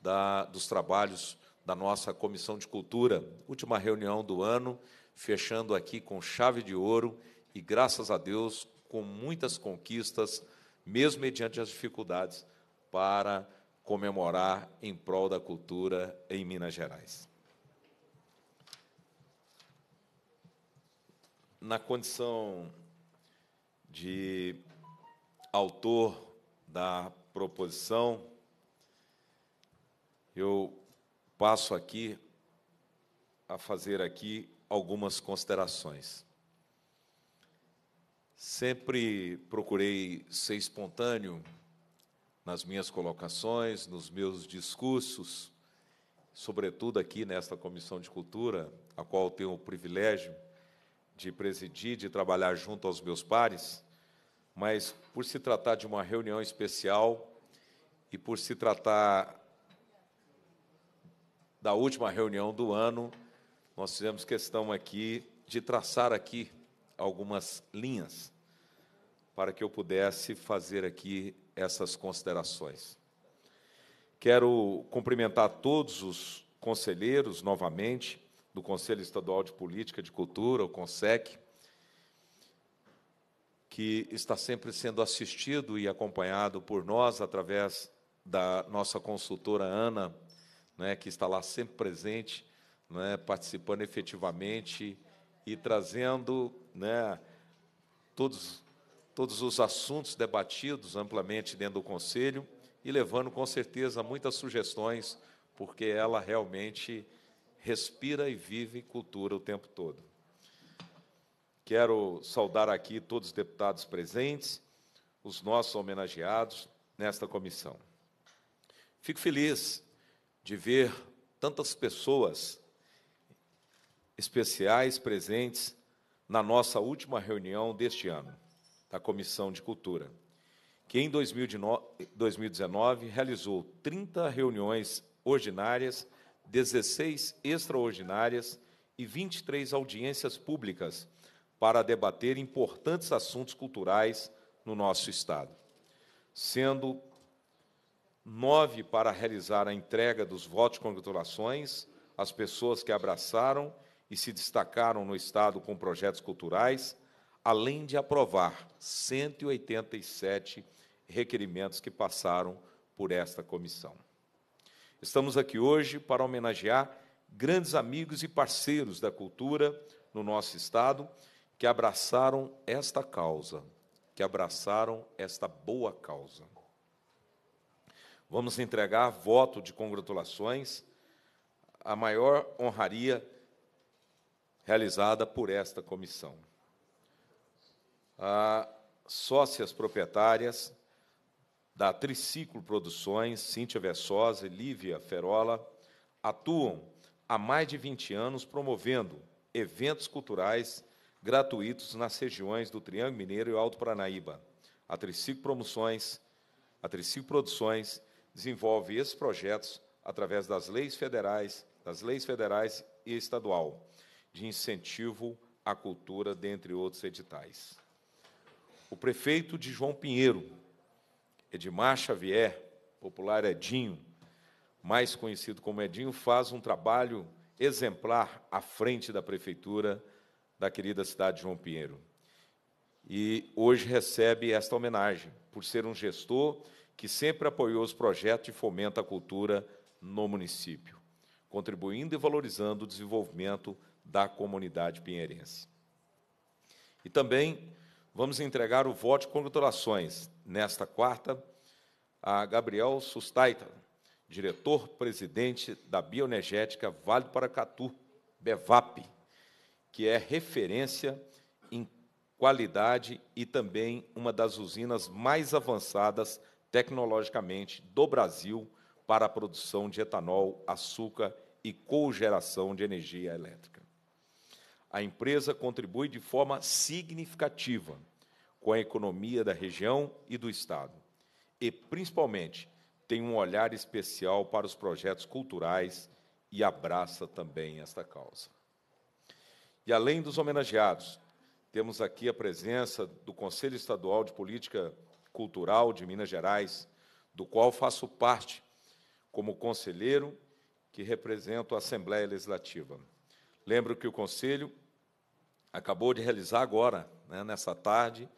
da, dos trabalhos da nossa Comissão de Cultura, última reunião do ano, fechando aqui com chave de ouro e, graças a Deus, com muitas conquistas, mesmo mediante as dificuldades, para comemorar em prol da cultura em Minas Gerais. Na condição de autor da proposição, eu passo aqui a fazer aqui algumas considerações. Sempre procurei ser espontâneo nas minhas colocações, nos meus discursos, sobretudo aqui nesta Comissão de Cultura, a qual tenho o privilégio de presidir, de trabalhar junto aos meus pares, mas por se tratar de uma reunião especial e por se tratar da última reunião do ano, nós fizemos questão aqui de traçar aqui algumas linhas para que eu pudesse fazer aqui essas considerações. Quero cumprimentar todos os conselheiros novamente do Conselho Estadual de Política de Cultura, o CONSEC, que está sempre sendo assistido e acompanhado por nós através da nossa consultora Ana, né, que está lá sempre presente, né, participando efetivamente e trazendo né, todos, todos os assuntos debatidos amplamente dentro do Conselho e levando com certeza muitas sugestões, porque ela realmente respira e vive cultura o tempo todo. Quero saudar aqui todos os deputados presentes, os nossos homenageados nesta comissão. Fico feliz de ver tantas pessoas especiais presentes na nossa última reunião deste ano, da Comissão de Cultura, que em 2019 realizou 30 reuniões ordinárias, 16 extraordinárias e 23 audiências públicas para debater importantes assuntos culturais no nosso Estado, sendo nove para realizar a entrega dos votos de congratulações às pessoas que abraçaram e se destacaram no Estado com projetos culturais, além de aprovar 187 requerimentos que passaram por esta comissão. Estamos aqui hoje para homenagear grandes amigos e parceiros da cultura no nosso Estado que abraçaram esta causa, que abraçaram esta boa causa. Vamos entregar voto de congratulações, a maior honraria realizada por esta comissão. As sócias proprietárias da Triciclo Produções, Cíntia Versosa e Lívia Ferola, atuam há mais de 20 anos promovendo eventos culturais gratuitos nas regiões do Triângulo Mineiro e Alto Paranaíba. A Triciclo Promoções, a Triciclo Produções desenvolve esses projetos através das leis federais, das leis federais e estadual de incentivo à cultura, dentre outros editais. O prefeito de João Pinheiro, Edmar Xavier, popular Edinho, mais conhecido como Edinho, faz um trabalho exemplar à frente da prefeitura da querida cidade de João Pinheiro. E hoje recebe esta homenagem por ser um gestor que sempre apoiou os projetos de fomento à cultura no município, contribuindo e valorizando o desenvolvimento da comunidade pinheirense. E também vamos entregar o voto de congratulações nesta quarta a Gabriel Sustaita, diretor-presidente da Bioenergética Vale do Paracatu, BEVAP, que é referência em qualidade e também uma das usinas mais avançadas tecnologicamente do Brasil para a produção de etanol, açúcar e cogeração de energia elétrica a empresa contribui de forma significativa com a economia da região e do Estado. E, principalmente, tem um olhar especial para os projetos culturais e abraça também esta causa. E, além dos homenageados, temos aqui a presença do Conselho Estadual de Política Cultural de Minas Gerais, do qual faço parte como conselheiro que represento a Assembleia Legislativa. Lembro que o Conselho acabou de realizar agora, né, nessa tarde,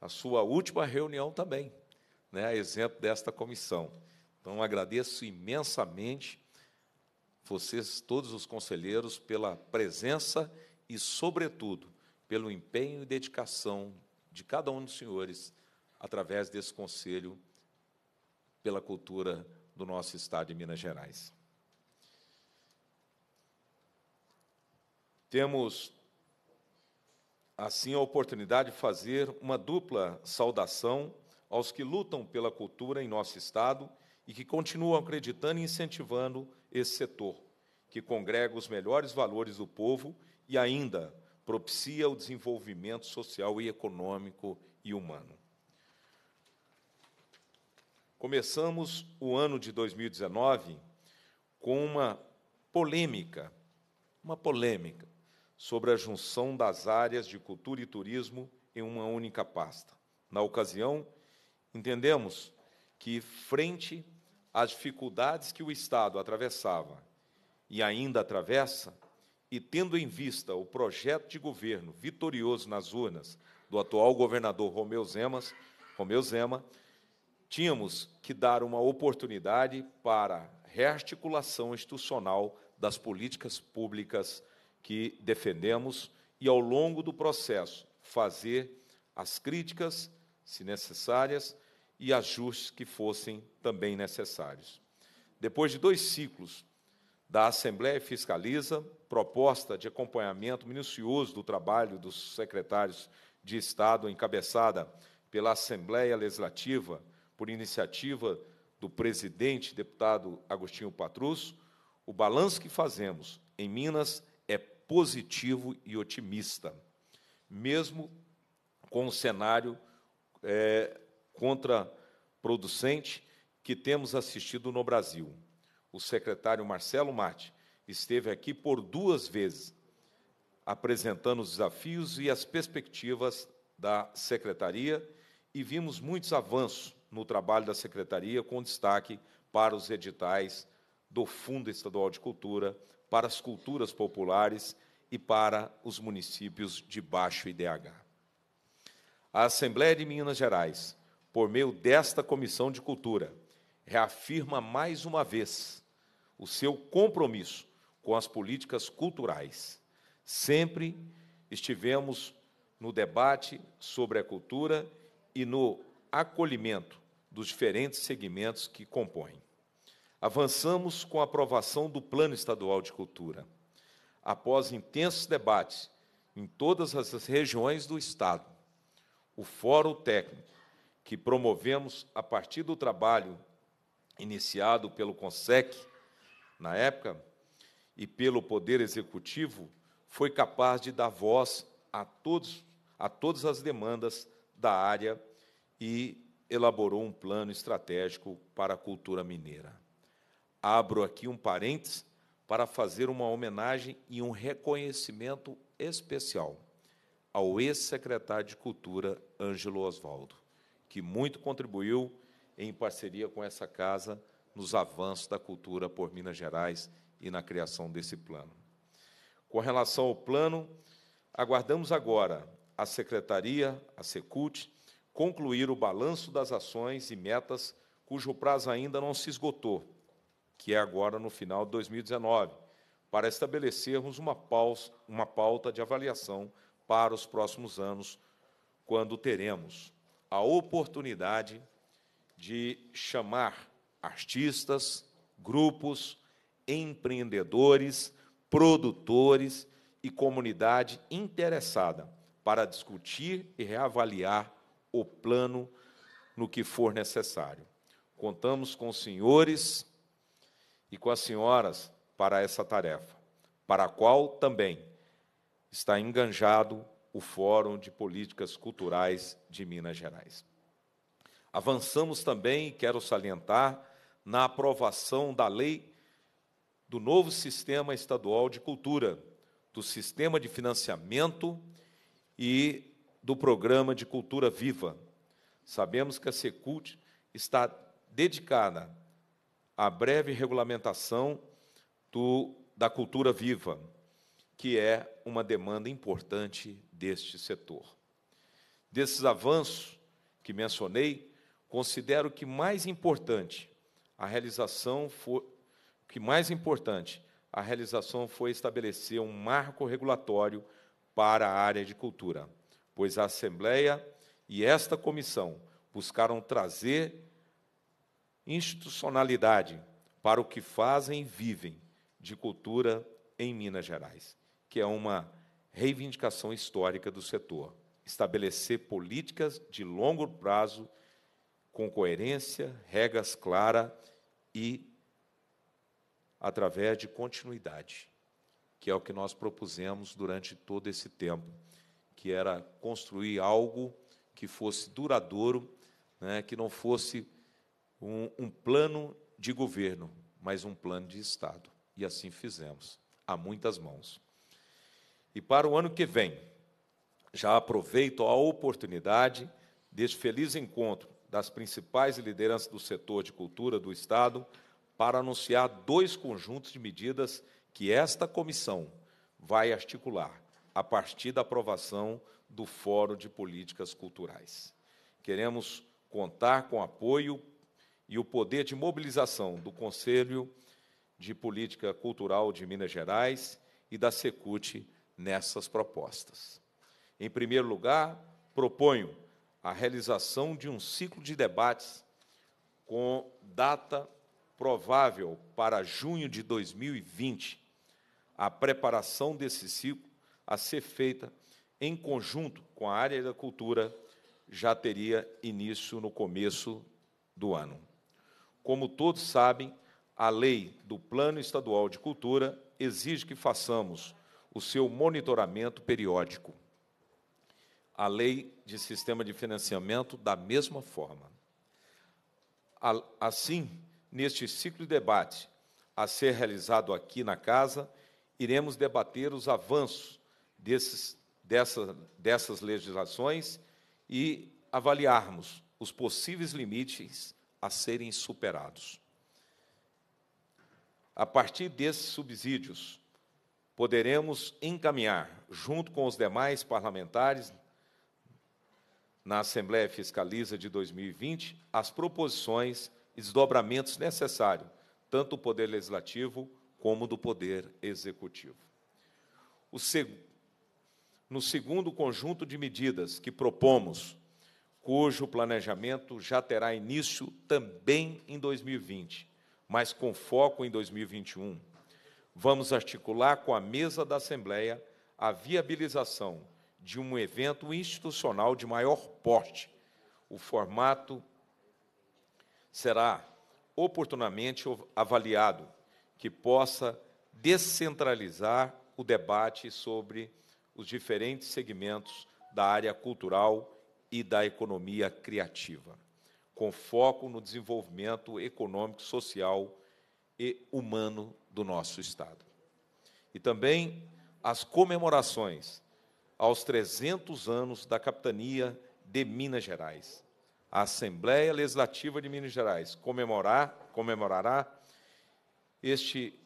a sua última reunião também, né, a exemplo desta comissão. Então, agradeço imensamente vocês, todos os conselheiros, pela presença e, sobretudo, pelo empenho e dedicação de cada um dos senhores através desse conselho pela cultura do nosso estado de Minas Gerais. Temos, assim, a oportunidade de fazer uma dupla saudação aos que lutam pela cultura em nosso Estado e que continuam acreditando e incentivando esse setor, que congrega os melhores valores do povo e ainda propicia o desenvolvimento social e econômico e humano. Começamos o ano de 2019 com uma polêmica, uma polêmica sobre a junção das áreas de cultura e turismo em uma única pasta. Na ocasião, entendemos que, frente às dificuldades que o Estado atravessava e ainda atravessa, e tendo em vista o projeto de governo vitorioso nas urnas do atual governador Romeu, Zemas, Romeu Zema, tínhamos que dar uma oportunidade para rearticulação institucional das políticas públicas que defendemos e, ao longo do processo, fazer as críticas, se necessárias, e ajustes que fossem também necessários. Depois de dois ciclos da Assembleia Fiscaliza, proposta de acompanhamento minucioso do trabalho dos secretários de Estado, encabeçada pela Assembleia Legislativa, por iniciativa do presidente, deputado Agostinho Patrus, o balanço que fazemos em Minas positivo e otimista, mesmo com o cenário é, contraproducente que temos assistido no Brasil. O secretário Marcelo Mate esteve aqui por duas vezes, apresentando os desafios e as perspectivas da secretaria e vimos muitos avanços no trabalho da secretaria, com destaque para os editais do Fundo Estadual de Cultura, para as culturas populares e para os municípios de baixo IDH. A Assembleia de Minas Gerais, por meio desta Comissão de Cultura, reafirma mais uma vez o seu compromisso com as políticas culturais. Sempre estivemos no debate sobre a cultura e no acolhimento dos diferentes segmentos que compõem avançamos com a aprovação do Plano Estadual de Cultura. Após intensos debates em todas as regiões do Estado, o Fórum Técnico, que promovemos a partir do trabalho iniciado pelo CONSEC, na época, e pelo Poder Executivo, foi capaz de dar voz a, todos, a todas as demandas da área e elaborou um plano estratégico para a cultura mineira. Abro aqui um parênteses para fazer uma homenagem e um reconhecimento especial ao ex-secretário de Cultura, Ângelo Osvaldo, que muito contribuiu em parceria com essa casa nos avanços da cultura por Minas Gerais e na criação desse plano. Com relação ao plano, aguardamos agora a Secretaria, a Secult, concluir o balanço das ações e metas cujo prazo ainda não se esgotou que é agora no final de 2019, para estabelecermos uma, pausa, uma pauta de avaliação para os próximos anos, quando teremos a oportunidade de chamar artistas, grupos, empreendedores, produtores e comunidade interessada para discutir e reavaliar o plano no que for necessário. Contamos com os senhores e com as senhoras para essa tarefa, para a qual também está enganjado o Fórum de Políticas Culturais de Minas Gerais. Avançamos também, quero salientar, na aprovação da lei do novo Sistema Estadual de Cultura, do Sistema de Financiamento e do Programa de Cultura Viva. Sabemos que a Secult está dedicada a breve regulamentação do, da cultura viva, que é uma demanda importante deste setor. Desses avanços que mencionei, considero que mais importante a realização foi que mais importante a realização foi estabelecer um marco regulatório para a área de cultura, pois a Assembleia e esta comissão buscaram trazer institucionalidade para o que fazem e vivem de cultura em Minas Gerais, que é uma reivindicação histórica do setor. Estabelecer políticas de longo prazo com coerência, regras claras e através de continuidade, que é o que nós propusemos durante todo esse tempo, que era construir algo que fosse duradouro, né, que não fosse um, um plano de governo, mas um plano de Estado. E assim fizemos, a muitas mãos. E para o ano que vem, já aproveito a oportunidade deste feliz encontro das principais lideranças do setor de cultura do Estado para anunciar dois conjuntos de medidas que esta comissão vai articular a partir da aprovação do Fórum de Políticas Culturais. Queremos contar com apoio e o poder de mobilização do Conselho de Política Cultural de Minas Gerais e da Secult nessas propostas. Em primeiro lugar, proponho a realização de um ciclo de debates com data provável para junho de 2020. A preparação desse ciclo a ser feita em conjunto com a área da cultura já teria início no começo do ano. Como todos sabem, a lei do Plano Estadual de Cultura exige que façamos o seu monitoramento periódico. A lei de sistema de financiamento, da mesma forma. Assim, neste ciclo de debate a ser realizado aqui na Casa, iremos debater os avanços desses, dessa, dessas legislações e avaliarmos os possíveis limites a serem superados. A partir desses subsídios, poderemos encaminhar, junto com os demais parlamentares, na Assembleia Fiscaliza de 2020, as proposições e desdobramentos necessários, tanto do Poder Legislativo como do Poder Executivo. O seg no segundo conjunto de medidas que propomos cujo planejamento já terá início também em 2020, mas com foco em 2021. Vamos articular com a mesa da Assembleia a viabilização de um evento institucional de maior porte. O formato será oportunamente avaliado, que possa descentralizar o debate sobre os diferentes segmentos da área cultural e da economia criativa, com foco no desenvolvimento econômico, social e humano do nosso Estado. E também as comemorações aos 300 anos da capitania de Minas Gerais. A Assembleia Legislativa de Minas Gerais comemorar, comemorará este,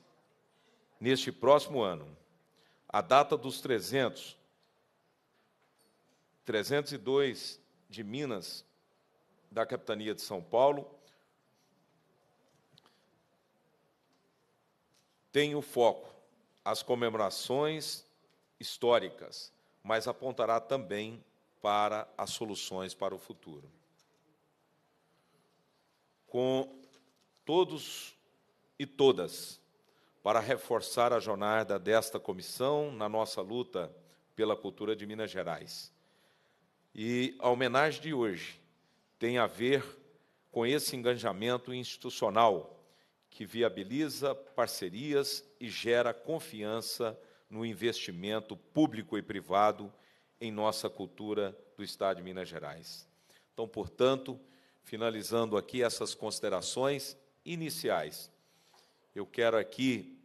neste próximo ano a data dos 300 302 de Minas, da Capitania de São Paulo, tem o foco as comemorações históricas, mas apontará também para as soluções para o futuro. Com todos e todas, para reforçar a jornada desta comissão na nossa luta pela cultura de Minas Gerais e a homenagem de hoje tem a ver com esse engajamento institucional que viabiliza parcerias e gera confiança no investimento público e privado em nossa cultura do Estado de Minas Gerais. Então, portanto, finalizando aqui essas considerações iniciais, eu quero aqui,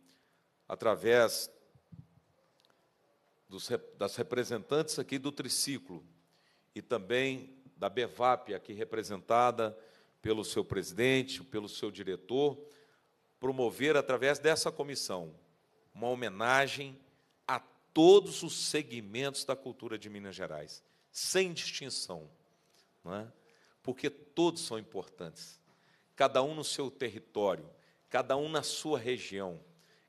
através dos, das representantes aqui do Triciclo, e também da Bevap, aqui representada pelo seu presidente, pelo seu diretor, promover através dessa comissão uma homenagem a todos os segmentos da cultura de Minas Gerais, sem distinção, não é? porque todos são importantes, cada um no seu território, cada um na sua região,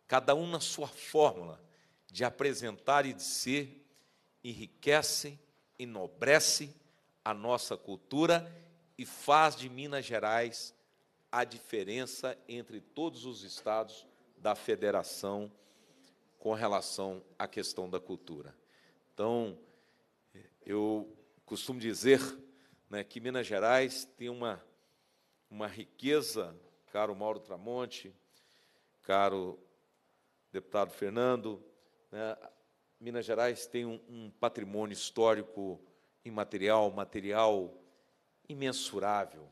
cada um na sua fórmula de apresentar e de ser, enriquecem enobrece a nossa cultura e faz de Minas Gerais a diferença entre todos os estados da federação com relação à questão da cultura. Então, eu costumo dizer né, que Minas Gerais tem uma, uma riqueza, caro Mauro Tramonte, caro deputado Fernando, né, Minas Gerais tem um, um patrimônio histórico imaterial, material imensurável,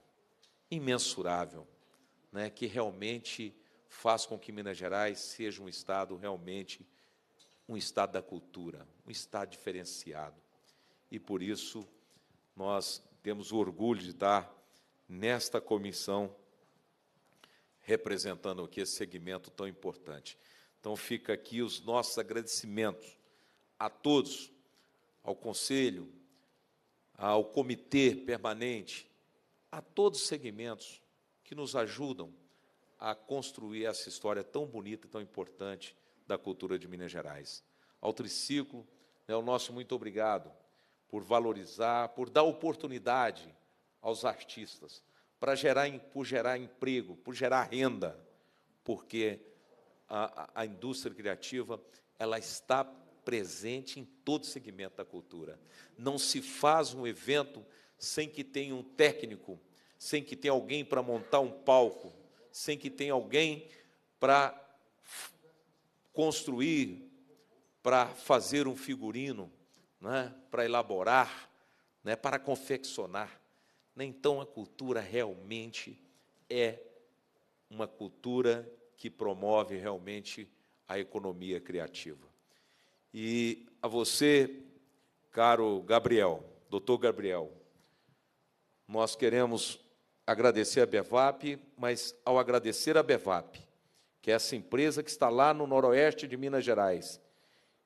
imensurável, né, que realmente faz com que Minas Gerais seja um estado realmente um estado da cultura, um estado diferenciado. E por isso nós temos o orgulho de estar nesta comissão representando aqui esse segmento tão importante. Então fica aqui os nossos agradecimentos a todos, ao Conselho, ao Comitê Permanente, a todos os segmentos que nos ajudam a construir essa história tão bonita e tão importante da cultura de Minas Gerais. Ao Triciclo, né, o nosso muito obrigado por valorizar, por dar oportunidade aos artistas, para gerar, por gerar emprego, por gerar renda, porque a, a indústria criativa ela está presente em todo segmento da cultura. Não se faz um evento sem que tenha um técnico, sem que tenha alguém para montar um palco, sem que tenha alguém para construir, para fazer um figurino, né, para elaborar, né, para confeccionar. Né, então a cultura realmente é uma cultura que promove realmente a economia criativa. E a você, caro Gabriel, doutor Gabriel, nós queremos agradecer a Bevap, mas ao agradecer a Bevap, que é essa empresa que está lá no noroeste de Minas Gerais,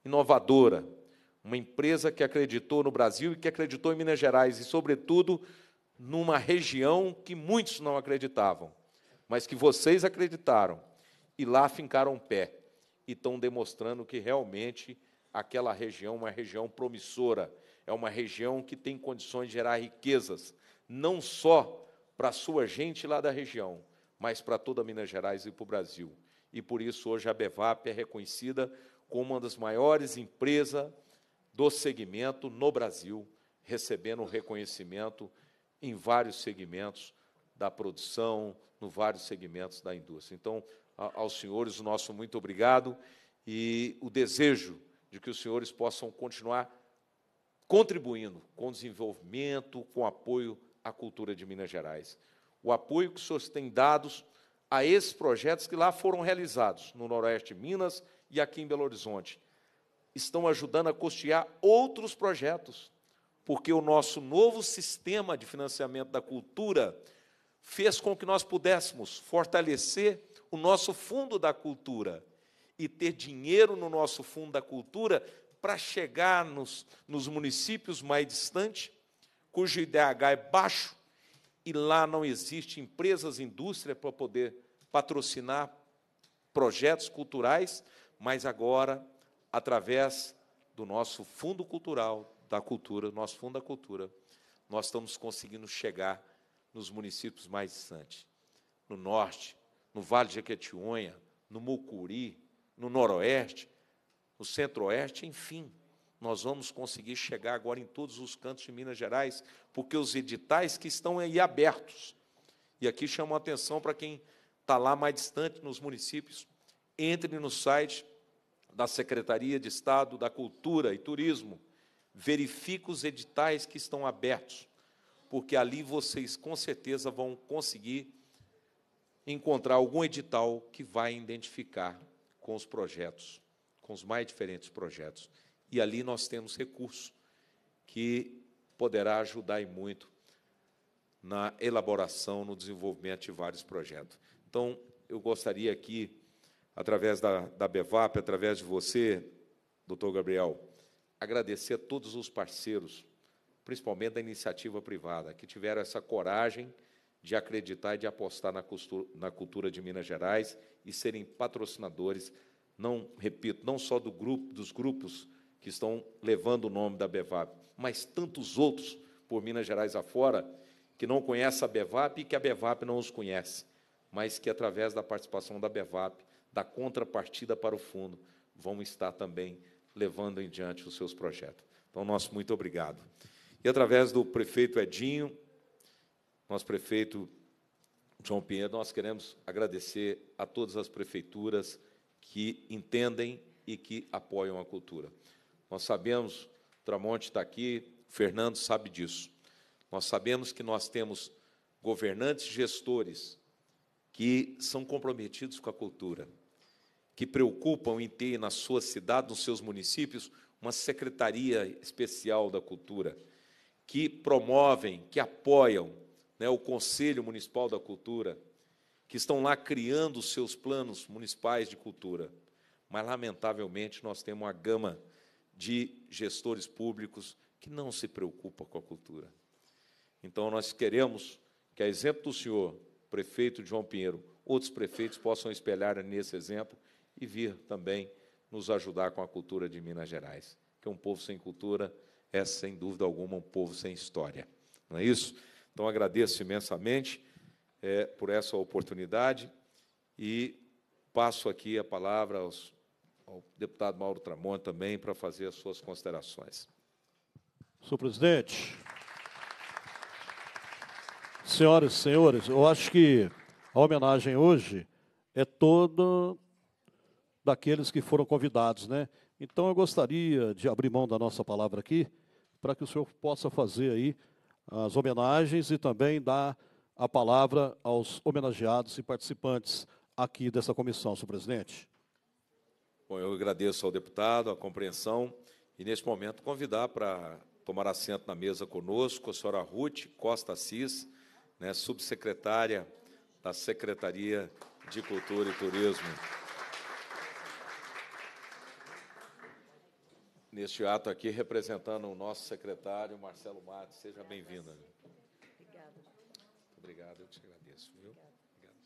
inovadora, uma empresa que acreditou no Brasil e que acreditou em Minas Gerais e, sobretudo, numa região que muitos não acreditavam, mas que vocês acreditaram e lá fincaram pé e estão demonstrando que realmente aquela região uma região promissora, é uma região que tem condições de gerar riquezas, não só para a sua gente lá da região, mas para toda Minas Gerais e para o Brasil. E por isso hoje a Bevap é reconhecida como uma das maiores empresas do segmento no Brasil, recebendo reconhecimento em vários segmentos da produção, no vários segmentos da indústria. Então, aos senhores, o nosso muito obrigado e o desejo de que os senhores possam continuar contribuindo com o desenvolvimento, com apoio à cultura de Minas Gerais. O apoio que os senhores têm dado a esses projetos que lá foram realizados, no Noroeste de Minas e aqui em Belo Horizonte, estão ajudando a custear outros projetos, porque o nosso novo sistema de financiamento da cultura fez com que nós pudéssemos fortalecer o nosso fundo da cultura e ter dinheiro no nosso fundo da cultura para chegar nos, nos municípios mais distantes, cujo IDH é baixo, e lá não existe empresas, indústria para poder patrocinar projetos culturais, mas agora, através do nosso fundo cultural, da cultura, nosso fundo da cultura, nós estamos conseguindo chegar nos municípios mais distantes, no norte, no Vale de Jequitinhonha, no Mucuri, no Noroeste, no Centro-Oeste, enfim. Nós vamos conseguir chegar agora em todos os cantos de Minas Gerais, porque os editais que estão aí abertos. E aqui chamo a atenção para quem está lá mais distante nos municípios, entre no site da Secretaria de Estado da Cultura e Turismo, verifique os editais que estão abertos, porque ali vocês com certeza vão conseguir encontrar algum edital que vai identificar com os projetos, com os mais diferentes projetos. E ali nós temos recurso que poderá ajudar e muito na elaboração, no desenvolvimento de vários projetos. Então, eu gostaria aqui, através da, da BEVAP, através de você, doutor Gabriel, agradecer a todos os parceiros, principalmente da iniciativa privada, que tiveram essa coragem de acreditar e de apostar na cultura, na cultura de Minas Gerais e serem patrocinadores, não repito, não só do grupo, dos grupos que estão levando o nome da Bevap, mas tantos outros por Minas Gerais afora que não conhecem a Bevap e que a Bevap não os conhece, mas que através da participação da Bevap, da contrapartida para o fundo, vão estar também levando em diante os seus projetos. Então, nosso muito obrigado. E através do prefeito Edinho, nosso prefeito João Pinheiro, nós queremos agradecer a todas as prefeituras que entendem e que apoiam a cultura. Nós sabemos, Tramonte está aqui, Fernando sabe disso. Nós sabemos que nós temos governantes gestores que são comprometidos com a cultura, que preocupam em ter na sua cidade, nos seus municípios, uma secretaria especial da cultura, que promovem, que apoiam, né, o Conselho Municipal da Cultura, que estão lá criando os seus planos municipais de cultura. Mas, lamentavelmente, nós temos uma gama de gestores públicos que não se preocupa com a cultura. Então, nós queremos que, a exemplo do senhor, prefeito João Pinheiro, outros prefeitos possam espelhar nesse exemplo e vir também nos ajudar com a cultura de Minas Gerais. Que é um povo sem cultura é, sem dúvida alguma, um povo sem história. Não é isso? Então agradeço imensamente é, por essa oportunidade e passo aqui a palavra aos, ao deputado Mauro Tramon também para fazer as suas considerações. Senhor presidente, senhoras e senhores, eu acho que a homenagem hoje é todo daqueles que foram convidados, né? Então eu gostaria de abrir mão da nossa palavra aqui para que o senhor possa fazer aí as homenagens e também dar a palavra aos homenageados e participantes aqui dessa comissão, senhor presidente. Bom, eu agradeço ao deputado a compreensão e, neste momento, convidar para tomar assento na mesa conosco a senhora Ruth Costa Assis, né, subsecretária da Secretaria de Cultura e Turismo. neste ato aqui, representando o nosso secretário, Marcelo Matos. Seja bem-vinda. Obrigada. Muito obrigado, eu te agradeço. Viu? Obrigado. Obrigado.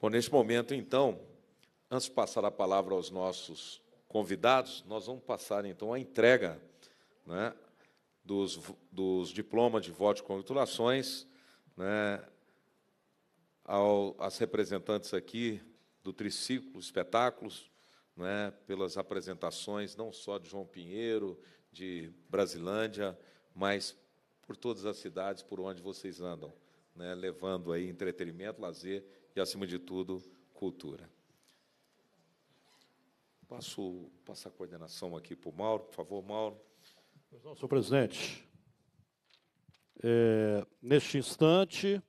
Bom, neste momento, então, antes de passar a palavra aos nossos convidados, nós vamos passar, então, a entrega né, dos, dos diplomas de voto de congratulações, né, ao, às representantes aqui do Triciclo Espetáculos, né, pelas apresentações, não só de João Pinheiro, de Brasilândia, mas por todas as cidades por onde vocês andam, né, levando aí entretenimento, lazer e, acima de tudo, cultura. Passo, passo a coordenação aqui para o Mauro, por favor, Mauro. Não, senhor presidente, é, neste instante,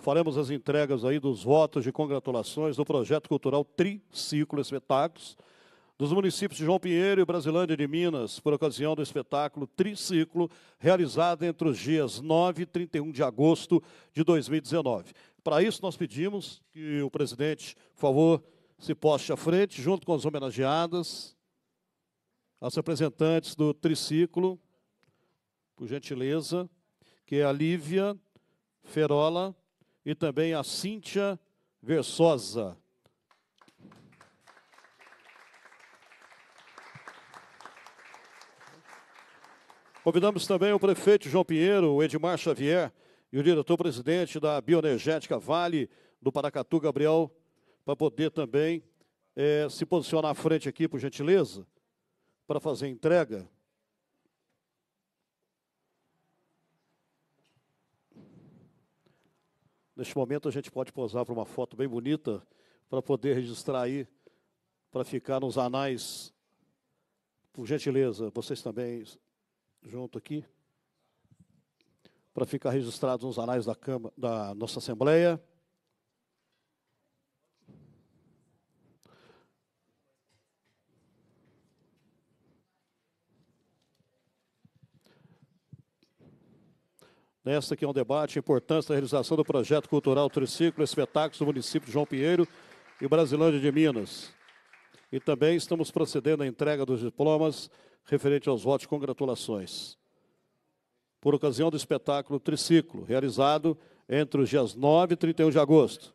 faremos as entregas aí dos votos de congratulações do projeto cultural Triciclo Espetáculos, dos municípios de João Pinheiro e Brasilândia de Minas, por ocasião do espetáculo Triciclo, realizado entre os dias 9 e 31 de agosto de 2019. Para isso, nós pedimos que o presidente, por favor, se poste à frente, junto com as homenageadas, as representantes do Triciclo, por gentileza, que é a Lívia Ferola, e também a Cíntia Versosa. Convidamos também o prefeito João Pinheiro, o Edmar Xavier e o diretor-presidente da Bioenergética Vale do Paracatu, Gabriel, para poder também é, se posicionar à frente aqui, por gentileza, para fazer entrega. Neste momento a gente pode posar para uma foto bem bonita para poder registrar aí, para ficar nos anais. Por gentileza, vocês também junto aqui, para ficar registrados nos anais da, Câmara, da nossa Assembleia. Nesta que é um debate importante da realização do projeto cultural Triciclo Espetáculos do município de João Pinheiro e Brasilândia de Minas. E também estamos procedendo à entrega dos diplomas referente aos votos de congratulações. Por ocasião do espetáculo Triciclo, realizado entre os dias 9 e 31 de agosto.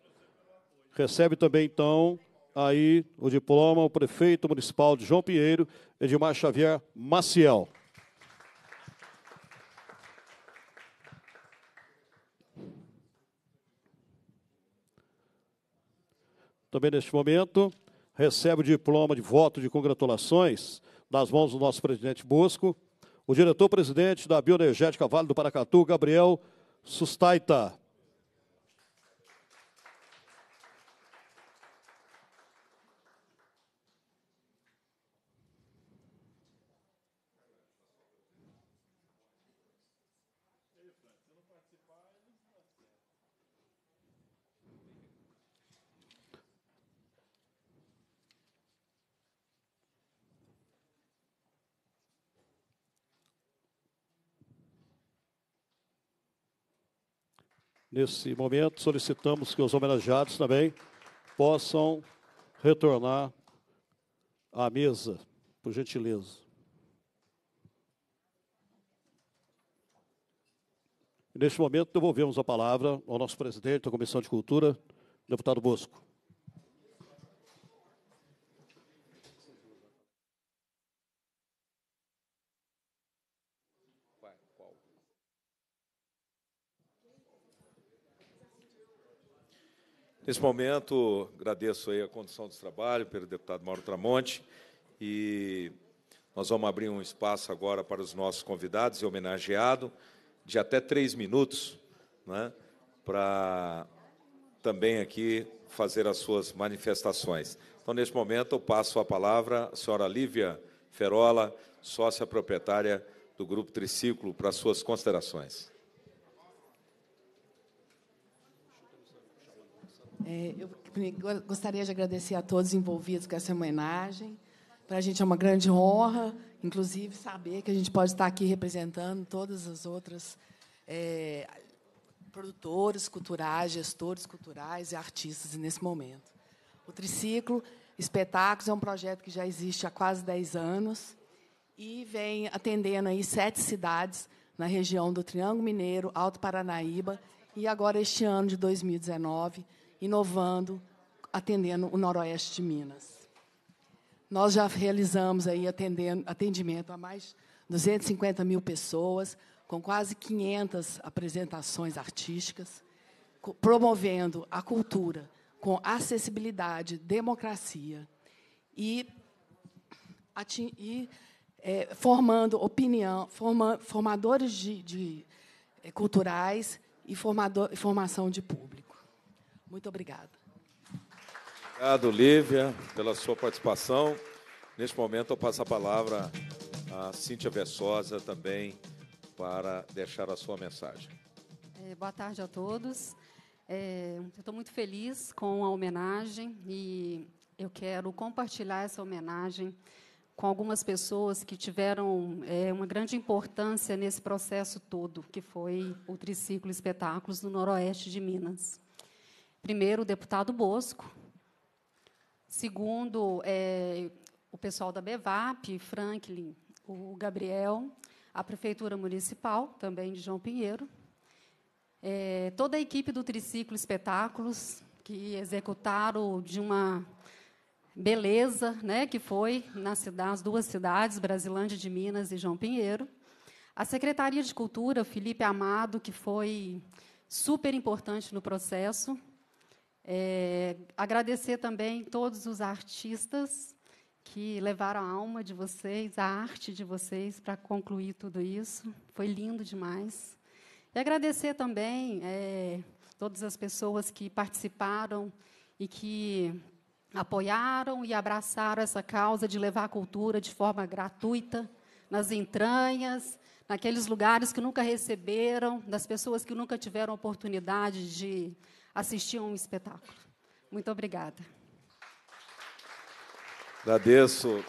Recebe também, então, aí o diploma o prefeito municipal de João Pinheiro, Edmar Xavier Maciel. também neste momento, recebe o diploma de voto de congratulações das mãos do nosso presidente Bosco, o diretor-presidente da Bioenergética Vale do Paracatu, Gabriel Sustaita. Nesse momento, solicitamos que os homenageados também possam retornar à mesa, por gentileza. Neste momento, devolvemos a palavra ao nosso presidente da Comissão de Cultura, deputado Bosco. Nesse momento, agradeço aí a condução do trabalho pelo deputado Mauro Tramonte e nós vamos abrir um espaço agora para os nossos convidados e homenageado de até três minutos, né, para também aqui fazer as suas manifestações. Então, neste momento, eu passo a palavra à senhora Lívia Ferola, sócia proprietária do Grupo Triciclo, para suas considerações. É, eu gostaria de agradecer a todos envolvidos com essa homenagem. Para a gente é uma grande honra, inclusive, saber que a gente pode estar aqui representando todas as outras é, produtores culturais, gestores culturais e artistas nesse momento. O Triciclo Espetáculos é um projeto que já existe há quase 10 anos e vem atendendo aí sete cidades na região do Triângulo Mineiro, Alto Paranaíba e agora este ano de 2019 inovando, atendendo o noroeste de Minas. Nós já realizamos aí atendimento a mais 250 mil pessoas, com quase 500 apresentações artísticas, promovendo a cultura com acessibilidade, democracia e, e é, formando opinião, forma, formadores de, de é, culturais e formador, formação de público. Muito obrigada. Obrigado, Lívia, pela sua participação. Neste momento, eu passo a palavra à Cíntia Versosa também para deixar a sua mensagem. É, boa tarde a todos. É, eu estou muito feliz com a homenagem e eu quero compartilhar essa homenagem com algumas pessoas que tiveram é, uma grande importância nesse processo todo, que foi o Triciclo Espetáculos no Noroeste de Minas. Primeiro, o deputado Bosco. Segundo, é, o pessoal da BEVAP, Franklin, o Gabriel, a Prefeitura Municipal, também de João Pinheiro. É, toda a equipe do Triciclo Espetáculos, que executaram de uma beleza, né, que foi nas, cidades, duas cidades, Brasilândia de Minas e João Pinheiro. A Secretaria de Cultura, Felipe Amado, que foi super importante no processo. É, agradecer também todos os artistas que levaram a alma de vocês, a arte de vocês, para concluir tudo isso. Foi lindo demais. E agradecer também é, todas as pessoas que participaram e que apoiaram e abraçaram essa causa de levar a cultura de forma gratuita nas entranhas, naqueles lugares que nunca receberam, das pessoas que nunca tiveram oportunidade de assistir a um espetáculo. Muito obrigada. Agradeço,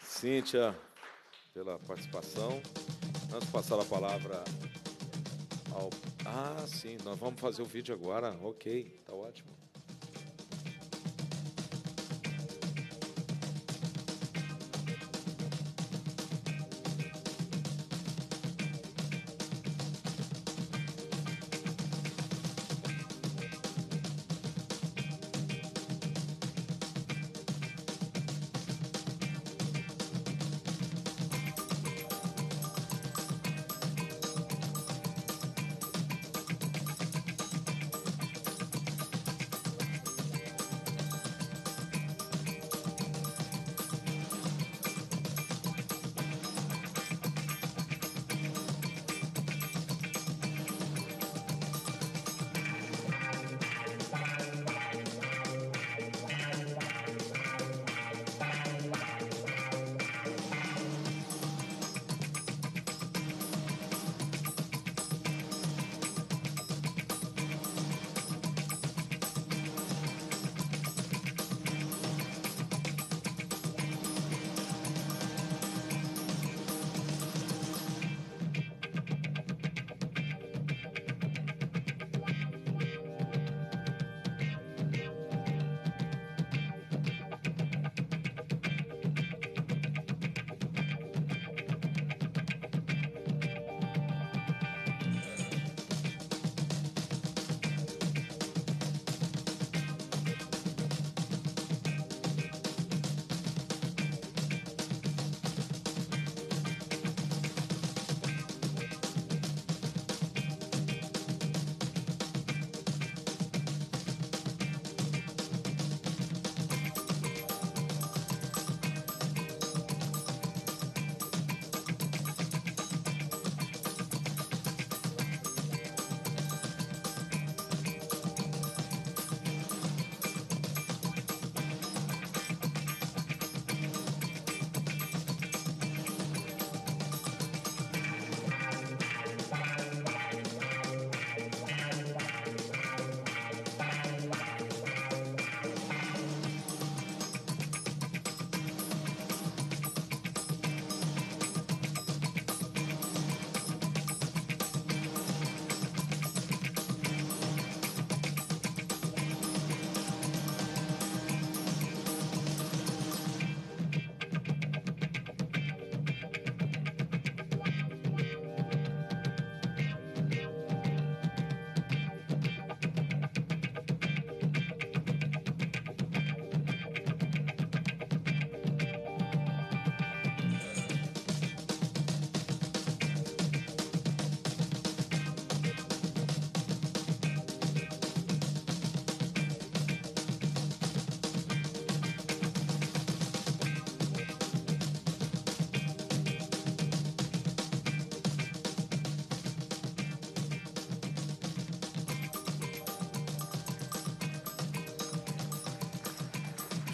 Cíntia, pela participação. Antes de passar a palavra ao. Ah, sim, nós vamos fazer o vídeo agora. Ok, está ótimo.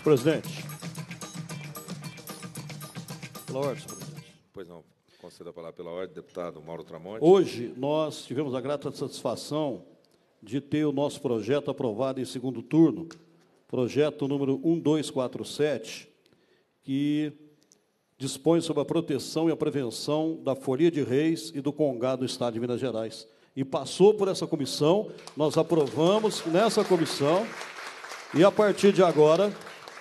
Presidente. Pela ordem, senhor presidente. Pois não. Concedo a palavra pela ordem, deputado Mauro Tramonte. Hoje nós tivemos a grata satisfação de ter o nosso projeto aprovado em segundo turno, projeto número 1247, que dispõe sobre a proteção e a prevenção da folia de reis e do congado do Estado de Minas Gerais. E passou por essa comissão, nós aprovamos nessa comissão, e a partir de agora,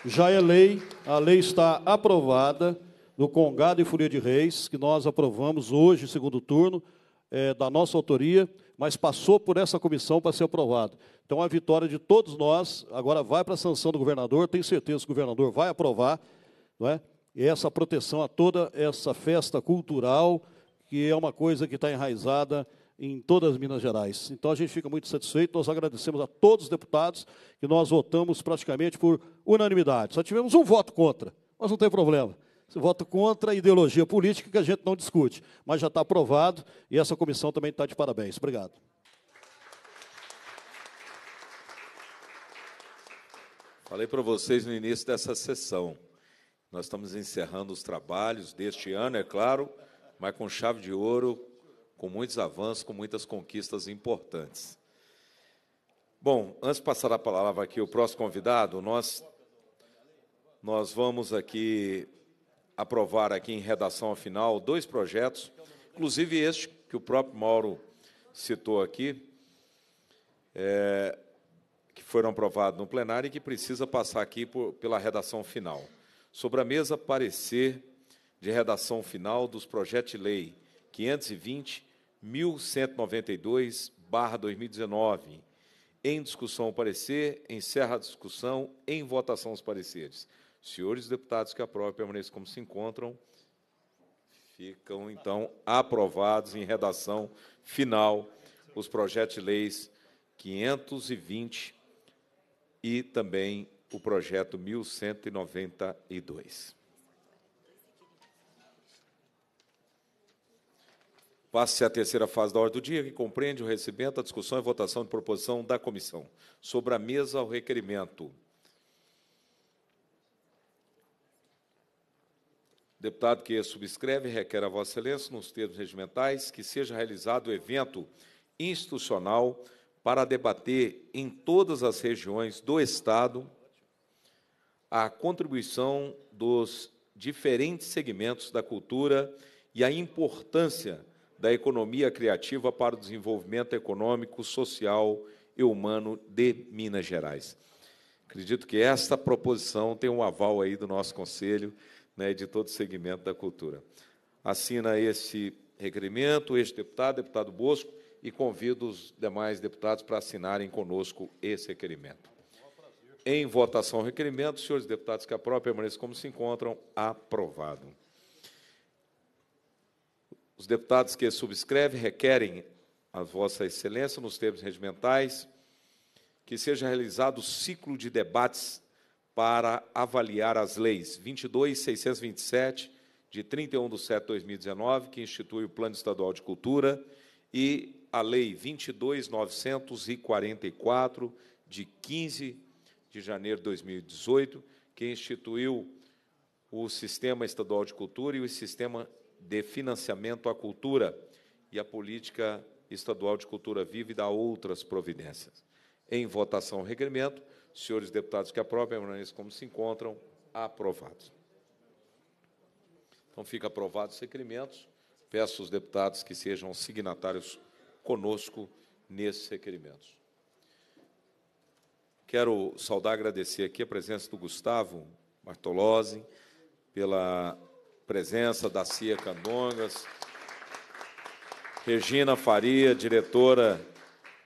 já é lei, a lei está aprovada no Congado e Folia de Reis, que nós aprovamos hoje, segundo turno, é, da nossa autoria, mas passou por essa comissão para ser aprovado. Então, a vitória de todos nós agora vai para a sanção do governador, tenho certeza que o governador vai aprovar, não é? E essa proteção a toda essa festa cultural, que é uma coisa que está enraizada em todas as Minas Gerais. Então a gente fica muito satisfeito, nós agradecemos a todos os deputados que nós votamos praticamente por unanimidade. Só tivemos um voto contra, mas não tem problema. Esse voto contra a ideologia política que a gente não discute, mas já está aprovado e essa comissão também está de parabéns. Obrigado. Falei para vocês no início dessa sessão. Nós estamos encerrando os trabalhos deste ano, é claro, mas com chave de ouro, com muitos avanços, com muitas conquistas importantes. Bom, antes de passar a palavra aqui ao próximo convidado, nós, nós vamos aqui aprovar aqui em redação final dois projetos, inclusive este que o próprio Mauro citou aqui, é, que foram aprovados no plenário e que precisa passar aqui por, pela redação final. Sobre a mesa, parecer de redação final dos projetos de lei 520 1192-2019. Em discussão o parecer, encerra a discussão, em votação os pareceres. Senhores deputados que aprovem, permaneçam como se encontram. Ficam, então, aprovados em redação final os projetos de leis 520 e também o projeto 1192. Passe se à terceira fase da ordem do dia, que compreende o recebimento, a discussão e votação de proposição da comissão. Sobre a mesa o requerimento. Deputado que subscreve, requer a Vossa Excelência, nos termos regimentais, que seja realizado o evento institucional para debater em todas as regiões do Estado a contribuição dos diferentes segmentos da cultura e a importância da economia criativa para o desenvolvimento econômico, social e humano de Minas Gerais. Acredito que esta proposição tem um aval aí do nosso conselho, né, de todo o segmento da cultura. Assina esse requerimento este ex-deputado, deputado Bosco, e convido os demais deputados para assinarem conosco esse requerimento. Em votação o requerimento, senhores deputados que a própria permaneça como se encontram, aprovado. Os deputados que subscrevem requerem a Vossa Excelência, nos termos regimentais, que seja realizado o ciclo de debates para avaliar as leis 22.627, de 31 de setembro de 2019, que institui o Plano Estadual de Cultura, e a Lei 22.944, de 15 de janeiro de 2018, que instituiu o Sistema Estadual de Cultura e o Sistema de financiamento à cultura e à política estadual de cultura viva e dá outras providências. Em votação, o requerimento. Senhores deputados que aprovem, é como se encontram. Aprovados. Então, fica aprovados os requerimentos. Peço aos deputados que sejam signatários conosco nesses requerimentos. Quero saudar e agradecer aqui a presença do Gustavo Bartolozzi pela presença da Cia Candongas, Regina Faria, diretora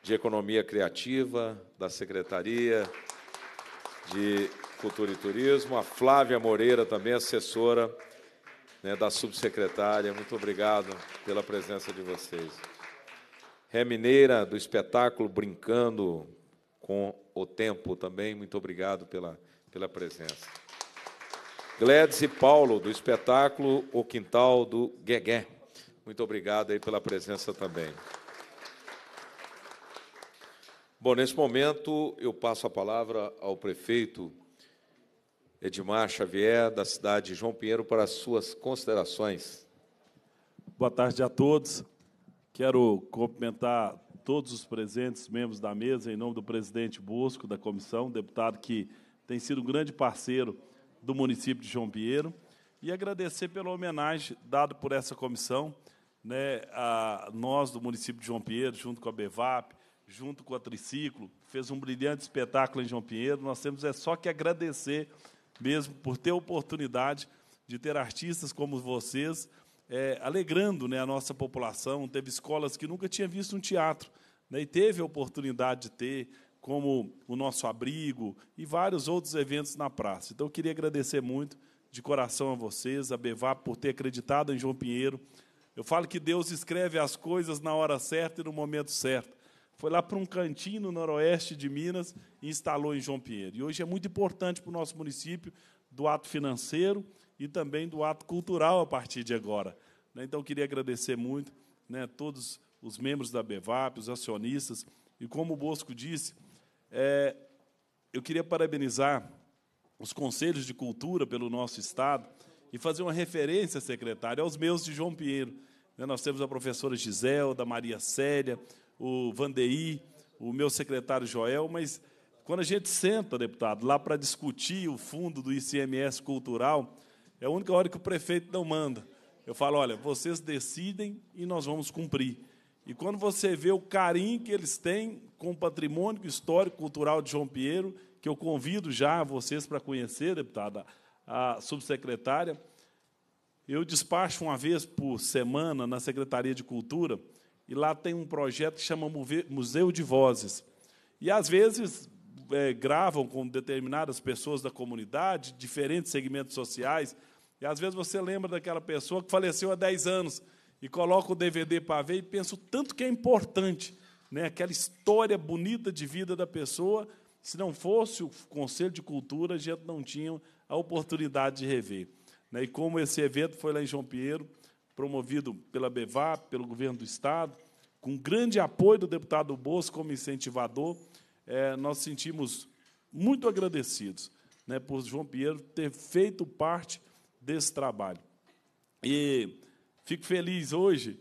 de Economia Criativa da Secretaria de Cultura e Turismo, a Flávia Moreira, também assessora né, da subsecretária. Muito obrigado pela presença de vocês. Ré Mineira, do espetáculo Brincando com o Tempo, também, muito obrigado pela, pela presença. Gladys e Paulo, do espetáculo O Quintal do Guegué. Muito obrigado aí pela presença também. Bom, nesse momento eu passo a palavra ao prefeito Edmar Xavier, da cidade de João Pinheiro, para suas considerações. Boa tarde a todos. Quero cumprimentar todos os presentes, membros da mesa, em nome do presidente Bosco, da comissão, deputado que tem sido um grande parceiro do município de João Pinheiro e agradecer pela homenagem dada por essa comissão né, a nós do município de João Pinheiro, junto com a Bevap, junto com a Triciclo, fez um brilhante espetáculo em João Pinheiro. Nós temos é só que agradecer mesmo por ter a oportunidade de ter artistas como vocês é, alegrando né, a nossa população. Teve escolas que nunca tinha visto um teatro né, e teve a oportunidade de ter como o nosso abrigo e vários outros eventos na praça. Então, eu queria agradecer muito de coração a vocês, a Bevap, por ter acreditado em João Pinheiro. Eu falo que Deus escreve as coisas na hora certa e no momento certo. Foi lá para um cantinho no noroeste de Minas e instalou em João Pinheiro. E hoje é muito importante para o nosso município, do ato financeiro e também do ato cultural a partir de agora. Né? Então, eu queria agradecer muito né, todos os membros da Bevap, os acionistas, e como o Bosco disse, é, eu queria parabenizar os conselhos de cultura pelo nosso Estado e fazer uma referência, secretário, aos meus de João Pinheiro. Né, nós temos a professora Giselda, Maria Célia, o Vandei, o meu secretário Joel, mas quando a gente senta, deputado, lá para discutir o fundo do ICMS cultural, é a única hora que o prefeito não manda. Eu falo, olha, vocês decidem e nós vamos cumprir. E quando você vê o carinho que eles têm com o patrimônio histórico cultural de João Pinheiro, que eu convido já vocês para conhecer, deputada, a subsecretária, eu despacho uma vez por semana na Secretaria de Cultura e lá tem um projeto que chama Museu de Vozes. E às vezes é, gravam com determinadas pessoas da comunidade, diferentes segmentos sociais, e às vezes você lembra daquela pessoa que faleceu há 10 anos e coloco o DVD para ver e penso tanto que é importante, né? aquela história bonita de vida da pessoa. Se não fosse o Conselho de Cultura, a gente não tinha a oportunidade de rever. Né? E como esse evento foi lá em João Pinheiro, promovido pela BEVAP, pelo governo do Estado, com grande apoio do deputado Bosco como incentivador, é, nós sentimos muito agradecidos né, por João Pinheiro ter feito parte desse trabalho. E Fico feliz hoje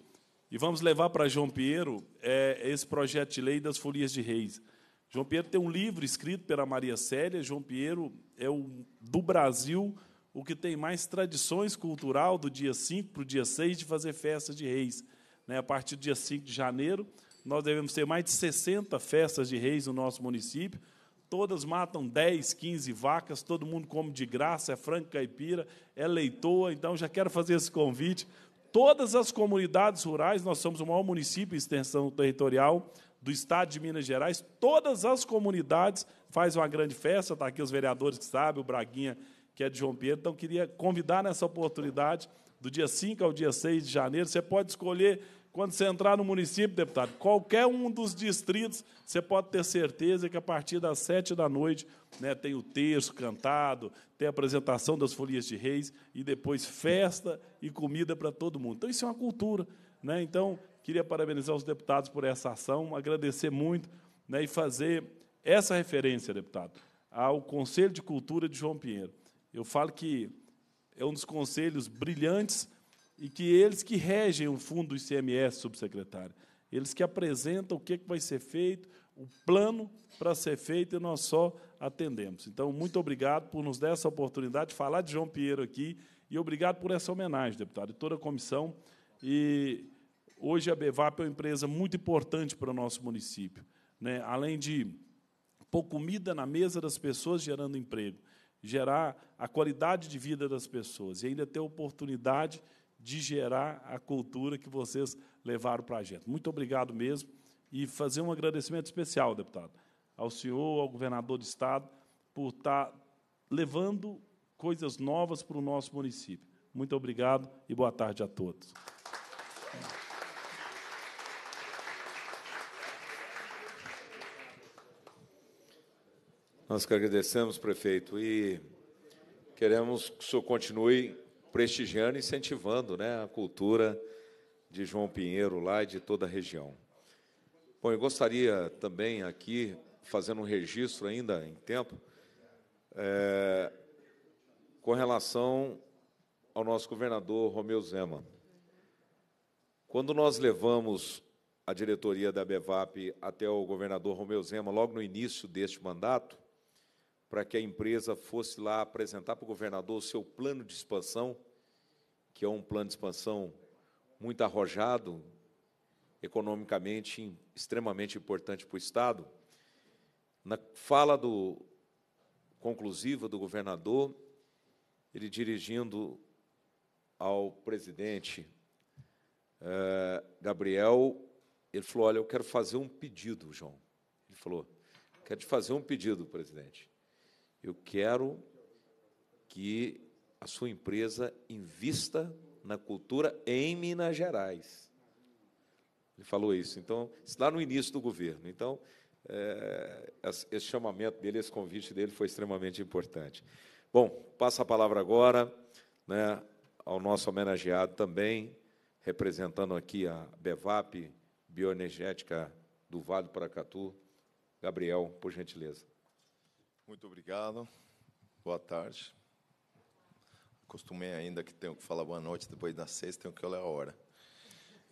e vamos levar para João Pinheiro é, esse projeto de lei das folias de reis. João Pinheiro tem um livro escrito pela Maria Célia. João Pinheiro é o, do Brasil o que tem mais tradições cultural do dia 5 para o dia 6 de fazer festa de reis. Né? A partir do dia 5 de janeiro, nós devemos ter mais de 60 festas de reis no nosso município. Todas matam 10, 15 vacas, todo mundo come de graça, é frango caipira, é leitoa. Então, já quero fazer esse convite todas as comunidades rurais, nós somos o maior município em extensão territorial do estado de Minas Gerais, todas as comunidades fazem uma grande festa, está aqui os vereadores que sabem, o Braguinha, que é de João Pedro, então queria convidar nessa oportunidade, do dia 5 ao dia 6 de janeiro, você pode escolher quando você entrar no município, deputado, qualquer um dos distritos, você pode ter certeza que a partir das sete da noite né, tem o terço cantado, tem a apresentação das folias de reis e depois festa e comida para todo mundo. Então, isso é uma cultura. Né? Então, queria parabenizar os deputados por essa ação, agradecer muito né, e fazer essa referência, deputado, ao Conselho de Cultura de João Pinheiro. Eu falo que é um dos conselhos brilhantes e que eles que regem o fundo ICMS, subsecretário, eles que apresentam o que, que vai ser feito, o plano para ser feito, e nós só atendemos. Então, muito obrigado por nos dar essa oportunidade de falar de João Pinheiro aqui, e obrigado por essa homenagem, deputado, e toda a comissão. E hoje a Bevap é uma empresa muito importante para o nosso município, né? além de pôr comida na mesa das pessoas, gerando emprego, gerar a qualidade de vida das pessoas, e ainda ter oportunidade de de gerar a cultura que vocês levaram para a gente. Muito obrigado mesmo. E fazer um agradecimento especial, deputado, ao senhor, ao governador de Estado, por estar tá levando coisas novas para o nosso município. Muito obrigado e boa tarde a todos. Nós que agradecemos, prefeito, e queremos que o senhor continue prestigiando e incentivando né, a cultura de João Pinheiro lá e de toda a região. Bom, eu gostaria também aqui, fazendo um registro ainda em tempo, é, com relação ao nosso governador Romeu Zema. Quando nós levamos a diretoria da BEVAP até o governador Romeu Zema, logo no início deste mandato, para que a empresa fosse lá apresentar para o governador o seu plano de expansão, que é um plano de expansão muito arrojado, economicamente extremamente importante para o Estado. Na fala do, conclusiva do governador, ele dirigindo ao presidente eh, Gabriel, ele falou: Olha, eu quero fazer um pedido, João. Ele falou: Quero te fazer um pedido, presidente eu quero que a sua empresa invista na cultura em Minas Gerais. Ele falou isso. Então, isso lá no início do governo. Então, é, esse chamamento dele, esse convite dele foi extremamente importante. Bom, passa a palavra agora né, ao nosso homenageado também, representando aqui a Bevap Bioenergética do Vale do Paracatu, Gabriel, por gentileza. Muito obrigado. Boa tarde. Acostumei ainda que tenho que falar boa noite depois das seis, tenho que olhar a hora.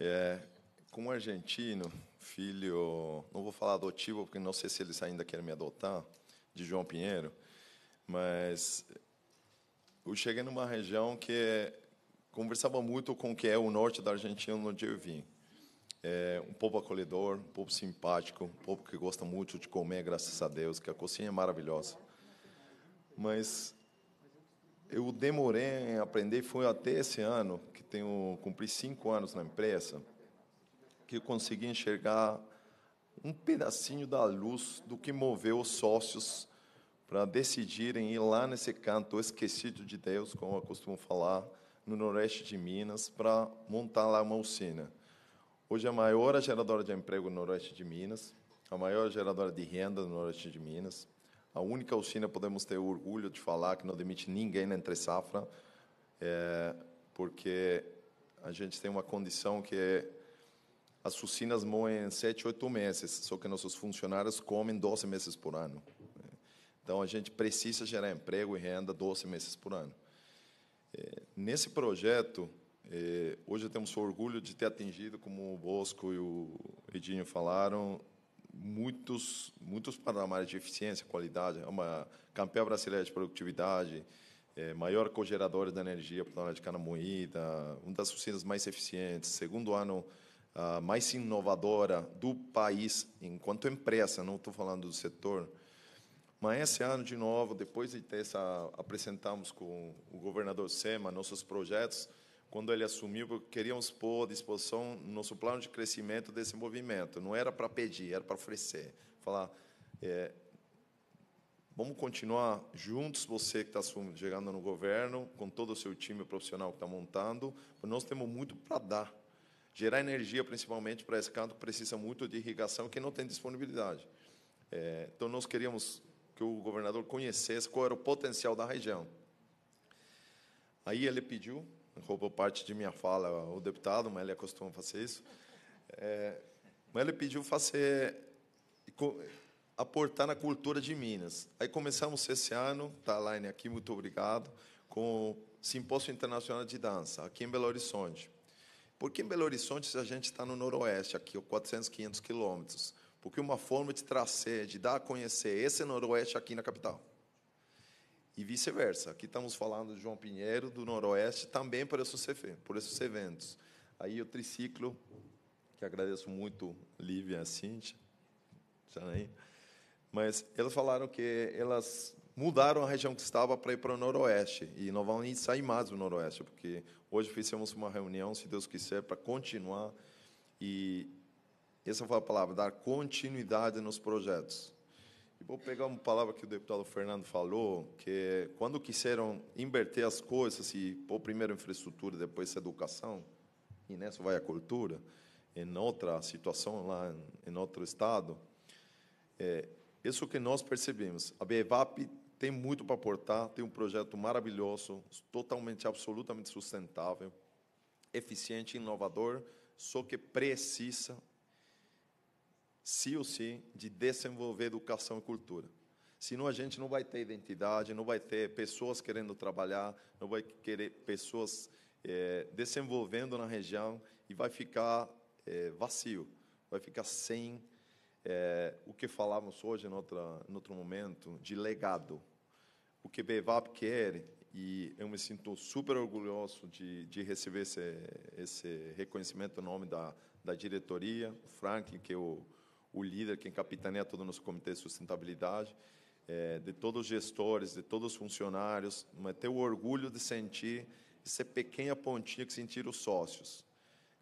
É, como argentino, filho, não vou falar adotivo, porque não sei se eles ainda querem me adotar, de João Pinheiro, mas eu cheguei numa região que conversava muito com o que é o norte da Argentina onde eu vim. É um povo acolhedor, um povo simpático, um povo que gosta muito de comer, graças a Deus, que a cozinha é maravilhosa. Mas eu demorei em aprender, foi até esse ano, que tenho cumpri cinco anos na empresa, que eu consegui enxergar um pedacinho da luz do que moveu os sócios para decidirem ir lá nesse canto esquecido de Deus, como eu costumo falar, no noroeste de Minas, para montar lá uma usina. Hoje é a maior geradora de emprego no noroeste de Minas, a maior geradora de renda no noroeste de Minas, a única usina podemos ter orgulho de falar que não demite ninguém na entre safra, é, porque a gente tem uma condição que é, as usinas moem sete, oito meses, só que nossos funcionários comem 12 meses por ano. Né? Então a gente precisa gerar emprego e renda 12 meses por ano. É, nesse projeto é, hoje temos o orgulho de ter atingido, como o Bosco e o Edinho falaram, muitos muitos patamares de eficiência, qualidade. É uma campeã brasileira de produtividade, é, maior cogeradora da energia para de cana moída, uma das usinas mais eficientes, segundo ano mais inovadora do país enquanto empresa, não estou falando do setor. Mas esse ano, de novo, depois de ter essa, apresentamos com o governador Sema nossos projetos, quando ele assumiu, porque queríamos pôr à disposição nosso plano de crescimento desse movimento. Não era para pedir, era para oferecer. Falar, é, vamos continuar juntos, você que está chegando no governo, com todo o seu time profissional que está montando, porque nós temos muito para dar. Gerar energia, principalmente, para esse canto, precisa muito de irrigação, que não tem disponibilidade. É, então, nós queríamos que o governador conhecesse qual era o potencial da região. Aí ele pediu roubou parte de minha fala o deputado, mas ele acostuma fazer isso. É, mas ele pediu fazer aportar na cultura de Minas. Aí começamos esse ano, tá Laine aqui, muito obrigado, com o Simpósio Internacional de Dança, aqui em Belo Horizonte. Porque em Belo Horizonte a gente está no Noroeste, aqui, 400, 500 quilômetros. Porque uma forma de trazer, de dar a conhecer esse Noroeste aqui na capital e vice-versa. Aqui estamos falando de João Pinheiro, do Noroeste, também por esses, por esses eventos. Aí o triciclo, que agradeço muito Lívia e a Cíntia, Janaína, mas elas falaram que elas mudaram a região que estava para ir para o Noroeste, e não vão nem sair mais do Noroeste, porque hoje fizemos uma reunião, se Deus quiser, para continuar, e essa foi a palavra, dar continuidade nos projetos. E vou pegar uma palavra que o deputado Fernando falou, que quando quiseram inverter as coisas e pôr primeiro infraestrutura, depois educação, e nessa vai a cultura, em outra situação lá, em outro estado, é, isso que nós percebemos. A BEVAP tem muito para aportar, tem um projeto maravilhoso, totalmente, absolutamente sustentável, eficiente, inovador, só que precisa ou sim de desenvolver educação e cultura. Senão a gente não vai ter identidade, não vai ter pessoas querendo trabalhar, não vai querer pessoas é, desenvolvendo na região e vai ficar é, vazio, vai ficar sem é, o que falávamos hoje em, outra, em outro momento de legado. O que Bevap quer e eu me sinto super orgulhoso de, de receber esse, esse reconhecimento em nome da, da diretoria, o Frank, que é o o líder, quem capitaneia todo o nosso comitê de sustentabilidade, é, de todos os gestores, de todos os funcionários, mas é ter o orgulho de sentir, de ser pequena pontinha que sentir os sócios,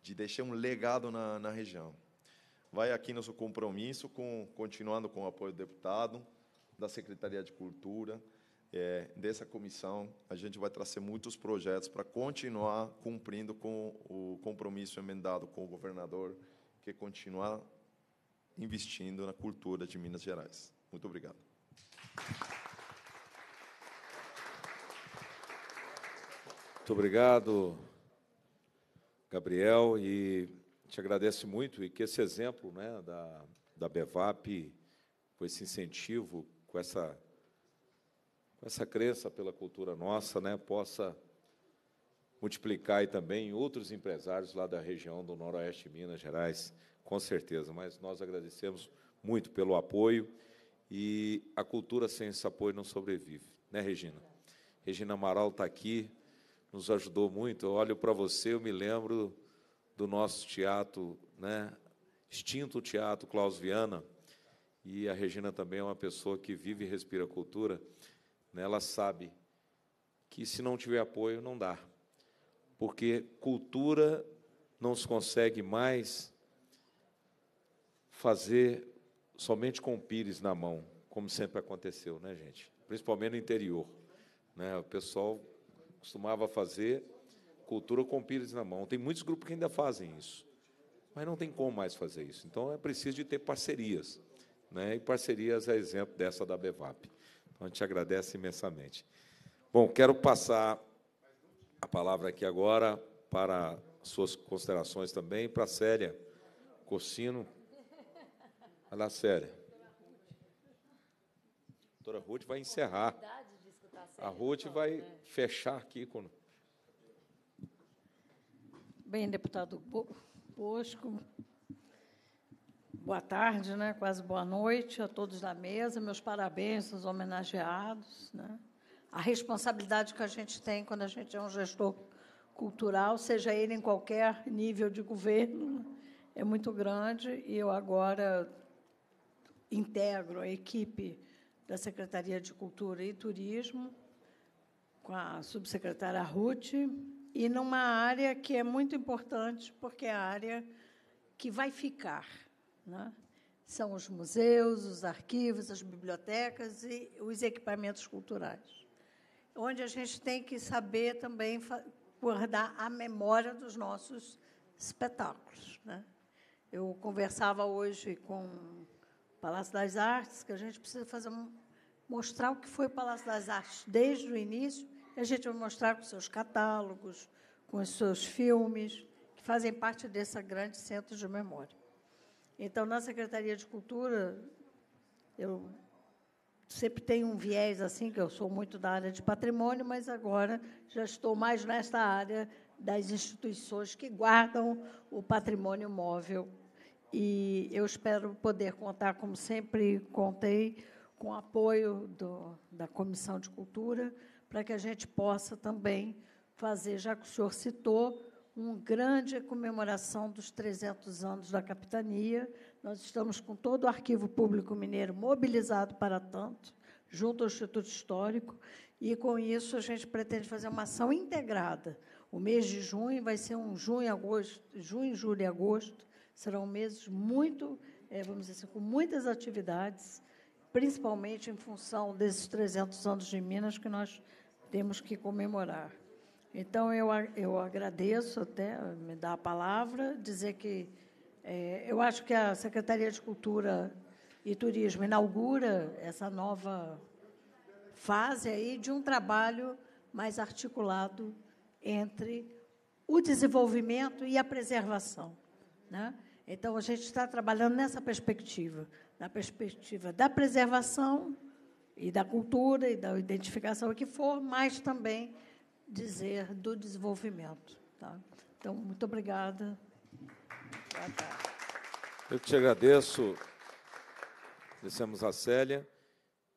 de deixar um legado na, na região. Vai aqui nosso compromisso, com, continuando com o apoio do deputado, da Secretaria de Cultura, é, dessa comissão, a gente vai trazer muitos projetos para continuar cumprindo com o compromisso emendado com o governador, que continuar investindo na cultura de Minas Gerais. Muito obrigado. Muito obrigado, Gabriel, e te agradeço muito e que esse exemplo né, da, da Bevap, com esse incentivo, com essa, com essa crença pela cultura nossa, né, possa multiplicar e também outros empresários lá da região do Noroeste de Minas Gerais com certeza. Mas nós agradecemos muito pelo apoio e a cultura sem esse apoio não sobrevive, né, Regina? Regina Amaral está aqui, nos ajudou muito. Eu olho para você, eu me lembro do nosso teatro, né? Extinto teatro Claus Viana. E a Regina também é uma pessoa que vive e respira cultura. Né? Ela sabe que se não tiver apoio, não dá. Porque cultura não se consegue mais fazer somente com o pires na mão, como sempre aconteceu, né, gente? Principalmente no interior. Né? O pessoal costumava fazer cultura com pires na mão. Tem muitos grupos que ainda fazem isso, mas não tem como mais fazer isso. Então é preciso de ter parcerias, né? E parcerias é exemplo dessa da Bevap. Então a gente agradece imensamente. Bom, quero passar a palavra aqui agora para suas considerações também para a Célia Corsino, Ana Célia. A doutora Ruth vai encerrar. A Ruth então, vai né? fechar aqui. Com... Bem, deputado Bosco, boa tarde, né? quase boa noite a todos da mesa. Meus parabéns aos homenageados. Né? A responsabilidade que a gente tem quando a gente é um gestor cultural, seja ele em qualquer nível de governo, né? é muito grande. E eu agora integro a equipe da Secretaria de Cultura e Turismo, com a subsecretária Ruth, e numa área que é muito importante, porque é a área que vai ficar. Né? São os museus, os arquivos, as bibliotecas e os equipamentos culturais, onde a gente tem que saber também guardar a memória dos nossos espetáculos. Né? Eu conversava hoje com Palácio das Artes, que a gente precisa fazer mostrar o que foi o Palácio das Artes desde o início. e A gente vai mostrar com seus catálogos, com os seus filmes, que fazem parte desse grande centro de memória. Então, na Secretaria de Cultura, eu sempre tenho um viés assim, que eu sou muito da área de patrimônio, mas agora já estou mais nesta área das instituições que guardam o patrimônio móvel e eu espero poder contar, como sempre contei, com o apoio do, da Comissão de Cultura, para que a gente possa também fazer, já que o senhor citou, uma grande comemoração dos 300 anos da capitania. Nós estamos com todo o Arquivo Público Mineiro mobilizado para tanto, junto ao Instituto Histórico, e com isso a gente pretende fazer uma ação integrada. O mês de junho vai ser um junho, agosto, junho, julho e agosto Serão meses muito, é, vamos dizer assim, com muitas atividades, principalmente em função desses 300 anos de Minas que nós temos que comemorar. Então, eu, eu agradeço até me dar a palavra, dizer que é, eu acho que a Secretaria de Cultura e Turismo inaugura essa nova fase aí de um trabalho mais articulado entre o desenvolvimento e a preservação. Né? Então, a gente está trabalhando nessa perspectiva, na perspectiva da preservação e da cultura e da identificação, o que for, mas também dizer do desenvolvimento. Tá? Então, muito obrigada. Boa tarde. Eu te agradeço, agradecemos a Célia,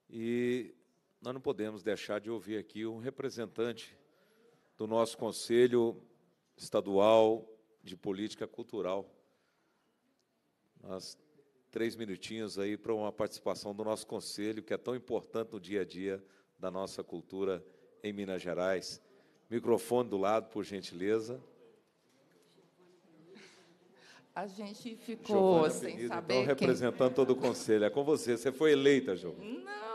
e nós não podemos deixar de ouvir aqui um representante do nosso Conselho Estadual de Política Cultural umas três minutinhos aí para uma participação do nosso conselho, que é tão importante no dia a dia da nossa cultura em Minas Gerais. Microfone do lado, por gentileza. A gente ficou Giovana sem Benito, saber. Então, representando quem... todo o conselho. É com você. Você foi eleita, João? Não.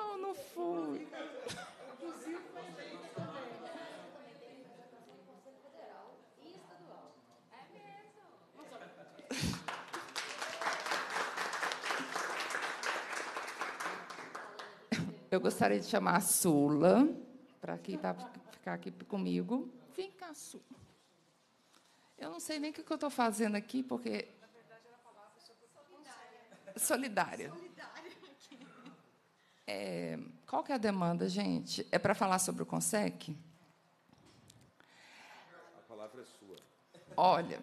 eu gostaria de chamar a Sula, para que tá, ficar aqui comigo. Vem cá, Sula. Eu não sei nem o que eu estou fazendo aqui, porque. Na verdade, era a sobre solidária. Solidária. solidária. É, qual que é a demanda, gente? É para falar sobre o CONSEC? A palavra é sua. Olha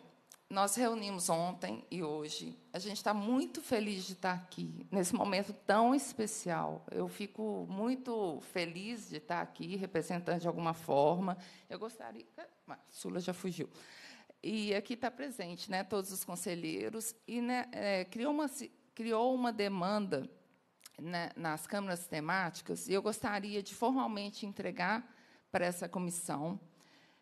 nós reunimos ontem e hoje. A gente está muito feliz de estar tá aqui, nesse momento tão especial. Eu fico muito feliz de estar tá aqui, representando de alguma forma. Eu gostaria. Ah, Sula já fugiu. E aqui está presente né, todos os conselheiros. E né, é, criou, uma, criou uma demanda né, nas câmaras temáticas, e eu gostaria de formalmente entregar para essa comissão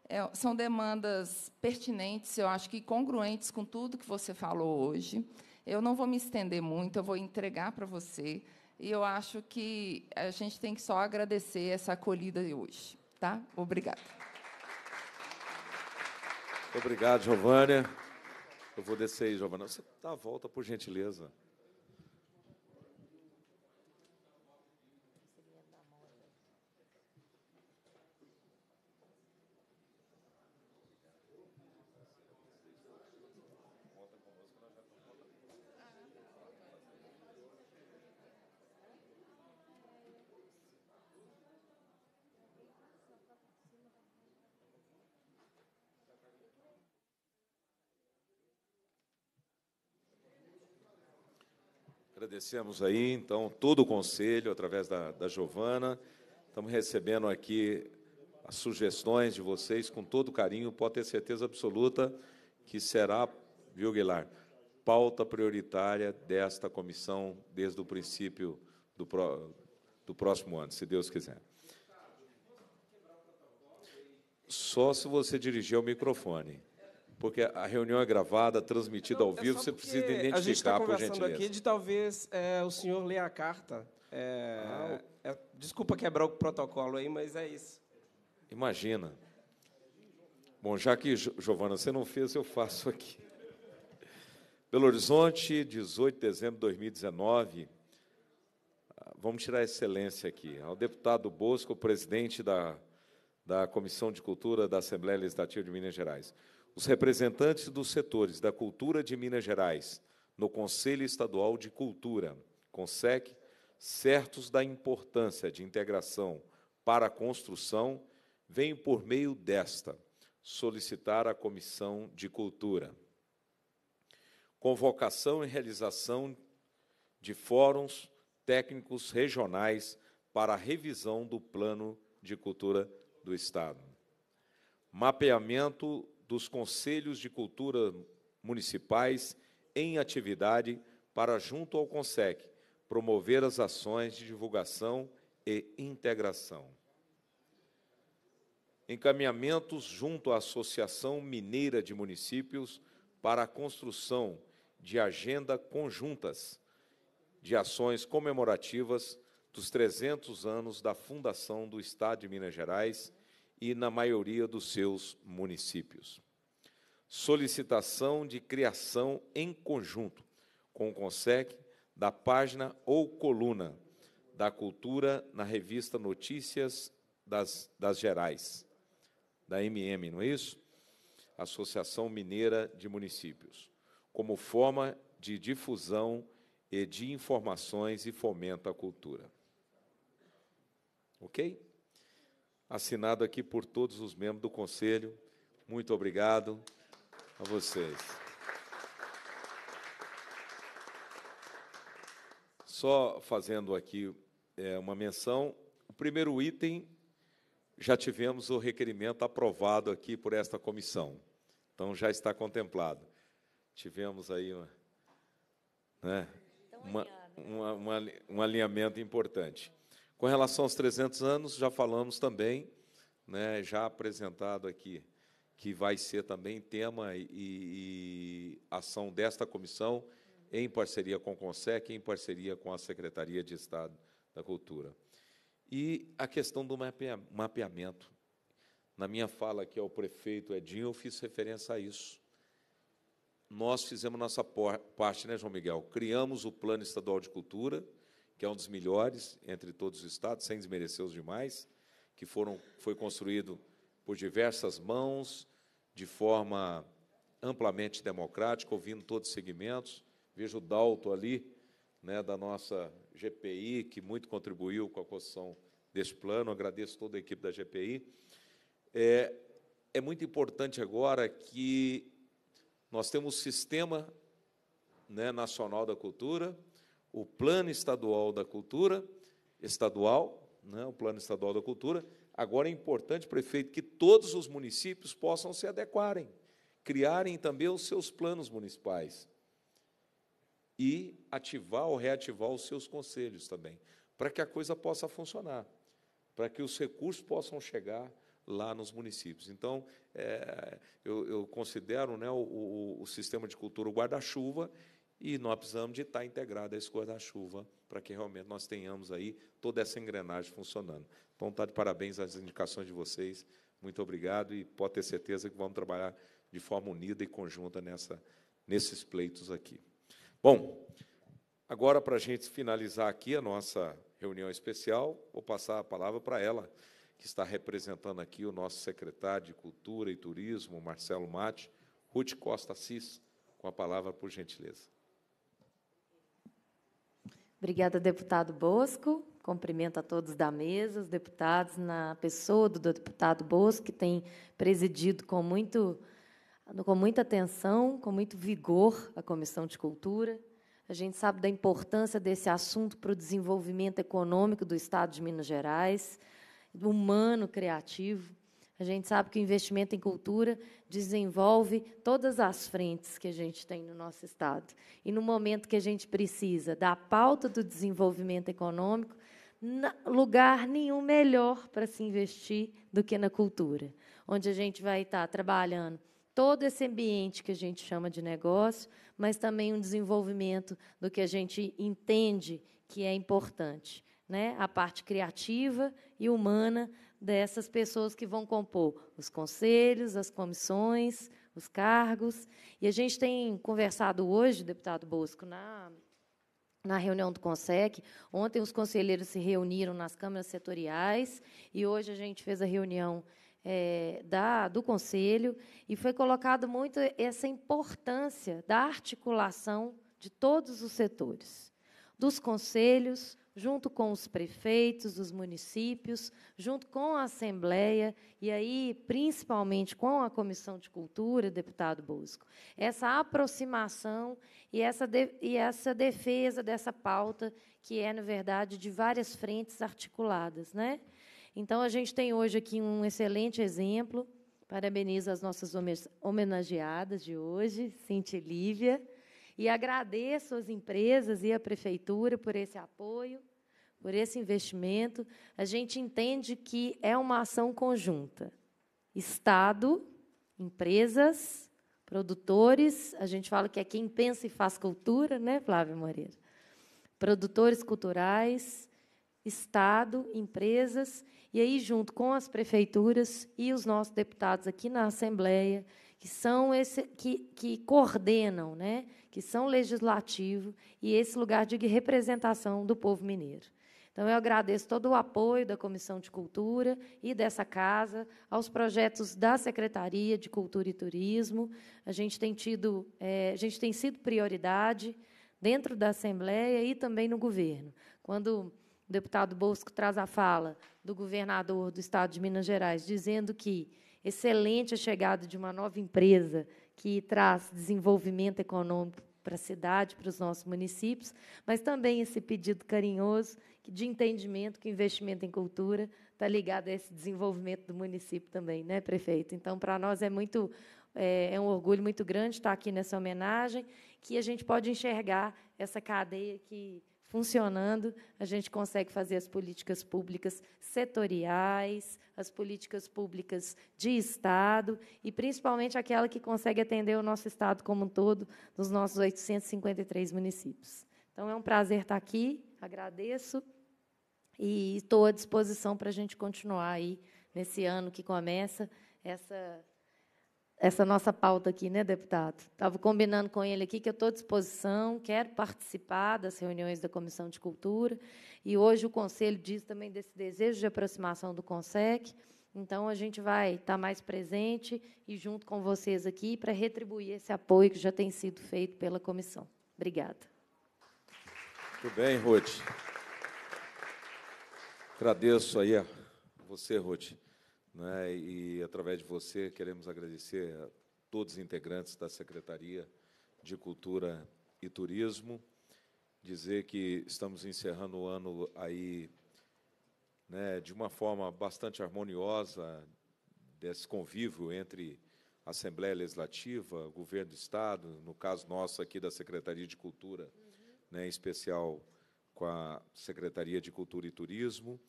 é, são demandas pertinentes, eu acho que congruentes com tudo que você falou hoje. Eu não vou me estender muito, eu vou entregar para você. E eu acho que a gente tem que só agradecer essa acolhida de hoje. Tá? Obrigada. obrigado, Giovânia. Eu vou descer aí, Giovana. Você dá a volta, por gentileza. Agradecemos aí, então, todo o conselho, através da, da Giovana. Estamos recebendo aqui as sugestões de vocês com todo carinho. Pode ter certeza absoluta que será, viu, Guilherme, pauta prioritária desta comissão desde o princípio do, pro, do próximo ano, se Deus quiser. Só se você dirigir o microfone porque a reunião é gravada, transmitida Não, ao é vivo, é você precisa identificar, a gente está conversando aqui de talvez é, o senhor ler a carta. É, ah, é, desculpa quebrar o protocolo aí, mas é isso. Imagina. Bom, já que, Giovana, você não fez, eu faço aqui. Belo Horizonte, 18 de dezembro de 2019. Vamos tirar a excelência aqui. Ao é deputado Bosco, presidente da, da Comissão de Cultura da Assembleia Legislativa de Minas Gerais os representantes dos setores da cultura de Minas Gerais no Conselho Estadual de Cultura, CONSEC, certos da importância de integração para a construção, vêm por meio desta solicitar à Comissão de Cultura convocação e realização de fóruns técnicos regionais para a revisão do Plano de Cultura do Estado. Mapeamento dos Conselhos de Cultura Municipais em atividade para, junto ao CONSEC, promover as ações de divulgação e integração. Encaminhamentos junto à Associação Mineira de Municípios para a construção de agenda conjuntas de ações comemorativas dos 300 anos da fundação do Estado de Minas Gerais e na maioria dos seus municípios. Solicitação de criação em conjunto com o CONSEC da página ou coluna da cultura na revista Notícias das, das Gerais, da MM, não é isso? Associação Mineira de Municípios, como forma de difusão e de informações e fomento à cultura. Ok? assinado aqui por todos os membros do Conselho. Muito obrigado a vocês. Só fazendo aqui é, uma menção, o primeiro item já tivemos o requerimento aprovado aqui por esta comissão. Então já está contemplado. Tivemos aí né, então, uma, né, uma, uma, um alinhamento importante. Com relação aos 300 anos, já falamos também, né, já apresentado aqui, que vai ser também tema e, e ação desta comissão, em parceria com o CONSEC, em parceria com a Secretaria de Estado da Cultura. E a questão do mapeamento. Na minha fala aqui ao prefeito Edinho, eu fiz referência a isso. Nós fizemos nossa parte, né, João Miguel? Criamos o Plano Estadual de Cultura, que é um dos melhores entre todos os estados, sem desmerecer os demais, que foram, foi construído por diversas mãos, de forma amplamente democrática, ouvindo todos os segmentos. Vejo o Dalto ali, né, da nossa GPI, que muito contribuiu com a construção deste plano. Agradeço toda a equipe da GPI. É, é muito importante agora que nós temos o Sistema né, Nacional da Cultura, o Plano Estadual da Cultura, estadual, né, o Plano Estadual da Cultura. Agora é importante, prefeito, que todos os municípios possam se adequarem, criarem também os seus planos municipais e ativar ou reativar os seus conselhos também, para que a coisa possa funcionar, para que os recursos possam chegar lá nos municípios. Então, é, eu, eu, considero né, o, o, o, sistema de cultura o guarda-chuva e nós precisamos de estar integrado a esse guarda-chuva para que realmente nós tenhamos aí toda essa engrenagem funcionando. Então, está de parabéns às indicações de vocês. Muito obrigado e pode ter certeza que vamos trabalhar de forma unida e conjunta nessa, nesses pleitos aqui. Bom, agora para a gente finalizar aqui a nossa reunião especial, vou passar a palavra para ela, que está representando aqui o nosso secretário de Cultura e Turismo, Marcelo Mate, Ruth Costa Assis, com a palavra, por gentileza. Obrigada, deputado Bosco. Cumprimento a todos da mesa, os deputados, na pessoa do deputado Bosco, que tem presidido com, muito, com muita atenção, com muito vigor a Comissão de Cultura. A gente sabe da importância desse assunto para o desenvolvimento econômico do Estado de Minas Gerais, humano, criativo. A gente sabe que o investimento em cultura desenvolve todas as frentes que a gente tem no nosso Estado. E no momento que a gente precisa da pauta do desenvolvimento econômico, lugar nenhum melhor para se investir do que na cultura, onde a gente vai estar trabalhando todo esse ambiente que a gente chama de negócio, mas também um desenvolvimento do que a gente entende que é importante, né? A parte criativa e humana dessas pessoas que vão compor os conselhos, as comissões, os cargos. E a gente tem conversado hoje, deputado Bosco, na, na reunião do CONSEC. Ontem os conselheiros se reuniram nas câmaras setoriais e hoje a gente fez a reunião é, da, do Conselho e foi colocado muito essa importância da articulação de todos os setores, dos conselhos, junto com os prefeitos dos municípios, junto com a Assembleia e aí principalmente com a Comissão de Cultura, deputado Bosco. Essa aproximação e essa, de, e essa defesa dessa pauta que é, na verdade, de várias frentes articuladas, né? Então a gente tem hoje aqui um excelente exemplo. Parabenizo as nossas homenageadas de hoje, e Lívia e agradeço as empresas e a prefeitura por esse apoio, por esse investimento. A gente entende que é uma ação conjunta. Estado, empresas, produtores, a gente fala que é quem pensa e faz cultura, né, Flávio Moreira? Produtores culturais, Estado, empresas, e aí, junto com as prefeituras e os nossos deputados aqui na Assembleia, que são esse, que, que coordenam, né? que são legislativo e esse lugar de representação do povo mineiro. Então, eu agradeço todo o apoio da Comissão de Cultura e dessa casa, aos projetos da Secretaria de Cultura e Turismo. A gente tem tido, é, a gente tem sido prioridade dentro da Assembleia e também no governo. Quando o deputado Bosco traz a fala do governador do Estado de Minas Gerais dizendo que Excelente a chegada de uma nova empresa que traz desenvolvimento econômico para a cidade, para os nossos municípios, mas também esse pedido carinhoso de entendimento que o investimento em cultura está ligado a esse desenvolvimento do município também, né, prefeito? Então, para nós é muito é, é, um orgulho muito grande estar aqui nessa homenagem, que a gente pode enxergar essa cadeia que funcionando, a gente consegue fazer as políticas públicas setoriais, as políticas públicas de Estado e, principalmente, aquela que consegue atender o nosso Estado como um todo, nos nossos 853 municípios. Então, é um prazer estar aqui, agradeço e estou à disposição para a gente continuar aí nesse ano que começa essa essa nossa pauta aqui, né, deputado? Estava combinando com ele aqui que eu estou à disposição, quero participar das reuniões da Comissão de Cultura, e hoje o Conselho diz também desse desejo de aproximação do CONSEC, então a gente vai estar tá mais presente e junto com vocês aqui para retribuir esse apoio que já tem sido feito pela comissão. Obrigada. Muito bem, Ruth. Agradeço aí a você, Ruth. Né? E, através de você, queremos agradecer a todos os integrantes da Secretaria de Cultura e Turismo, dizer que estamos encerrando o ano aí né, de uma forma bastante harmoniosa, desse convívio entre Assembleia Legislativa, Governo do Estado, no caso nosso aqui da Secretaria de Cultura, uhum. né, em especial com a Secretaria de Cultura e Turismo.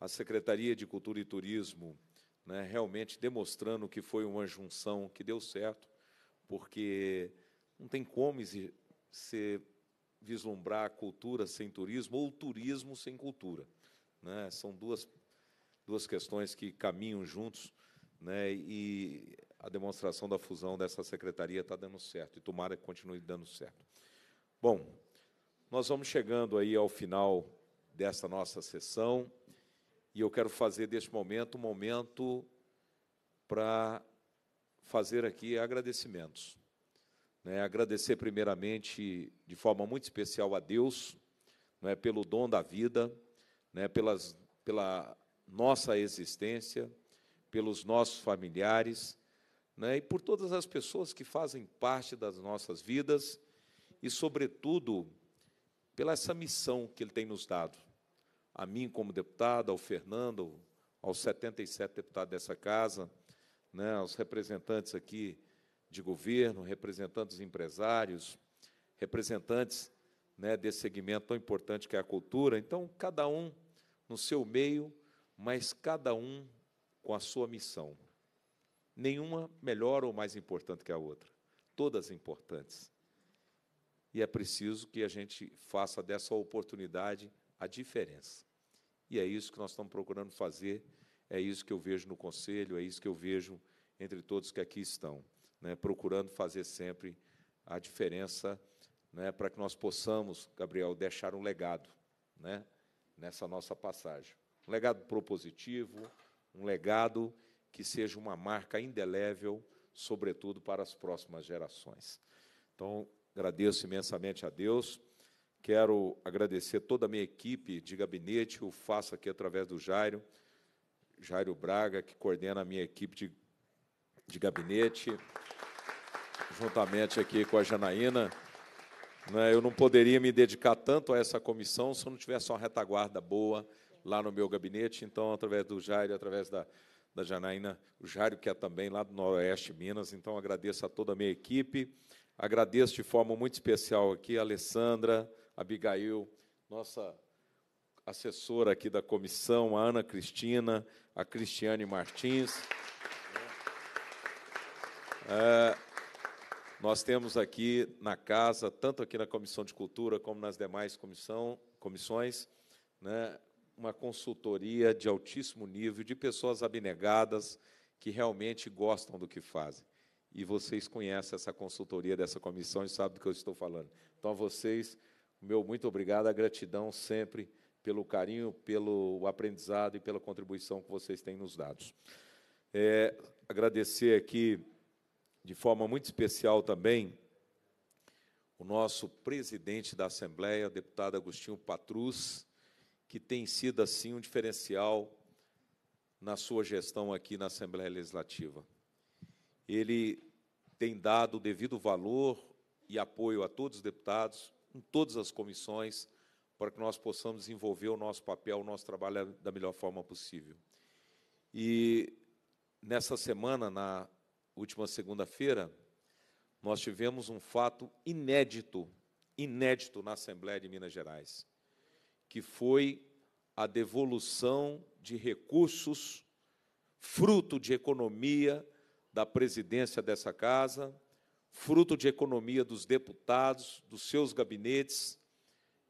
A Secretaria de Cultura e Turismo né, realmente demonstrando que foi uma junção que deu certo, porque não tem como se vislumbrar a cultura sem turismo ou turismo sem cultura. Né? São duas, duas questões que caminham juntos né, e a demonstração da fusão dessa secretaria está dando certo e tomara que continue dando certo. Bom, nós vamos chegando aí ao final desta nossa sessão. E eu quero fazer deste momento um momento para fazer aqui agradecimentos. Né? Agradecer, primeiramente, de forma muito especial a Deus, né? pelo dom da vida, né? Pelas, pela nossa existência, pelos nossos familiares, né? e por todas as pessoas que fazem parte das nossas vidas, e, sobretudo, pela essa missão que Ele tem nos dado a mim como deputado, ao Fernando, aos 77 deputados dessa casa, né, aos representantes aqui de governo, representantes empresários, representantes né, desse segmento tão importante que é a cultura. Então, cada um no seu meio, mas cada um com a sua missão. Nenhuma melhor ou mais importante que a outra. Todas importantes. E é preciso que a gente faça dessa oportunidade a diferença. E é isso que nós estamos procurando fazer, é isso que eu vejo no Conselho, é isso que eu vejo entre todos que aqui estão, né, procurando fazer sempre a diferença né, para que nós possamos, Gabriel, deixar um legado né, nessa nossa passagem. Um legado propositivo, um legado que seja uma marca indelével, sobretudo para as próximas gerações. Então, agradeço imensamente a Deus Quero agradecer toda a minha equipe de gabinete, o faço aqui através do Jairo, Jairo Braga, que coordena a minha equipe de, de gabinete, juntamente aqui com a Janaína. Né? Eu não poderia me dedicar tanto a essa comissão se eu não tivesse uma retaguarda boa lá no meu gabinete. Então, através do Jairo, através da, da Janaína, o Jairo, que é também lá do Noroeste Minas. Então, agradeço a toda a minha equipe. Agradeço de forma muito especial aqui a Alessandra, Abigail, nossa assessora aqui da comissão, a Ana Cristina, a Cristiane Martins. É, nós temos aqui na casa, tanto aqui na Comissão de Cultura como nas demais comissão, comissões, né, uma consultoria de altíssimo nível, de pessoas abnegadas que realmente gostam do que fazem. E vocês conhecem essa consultoria dessa comissão e sabem do que eu estou falando. Então, a vocês, meu muito obrigado, a gratidão sempre pelo carinho, pelo aprendizado e pela contribuição que vocês têm nos dados. É, agradecer aqui de forma muito especial também o nosso presidente da Assembleia, deputado Agostinho Patrus, que tem sido assim um diferencial na sua gestão aqui na Assembleia Legislativa. Ele tem dado o devido valor e apoio a todos os deputados, em todas as comissões, para que nós possamos desenvolver o nosso papel, o nosso trabalho da melhor forma possível. E nessa semana, na última segunda-feira, nós tivemos um fato inédito, inédito na Assembleia de Minas Gerais, que foi a devolução de recursos fruto de economia da presidência dessa casa fruto de economia dos deputados, dos seus gabinetes,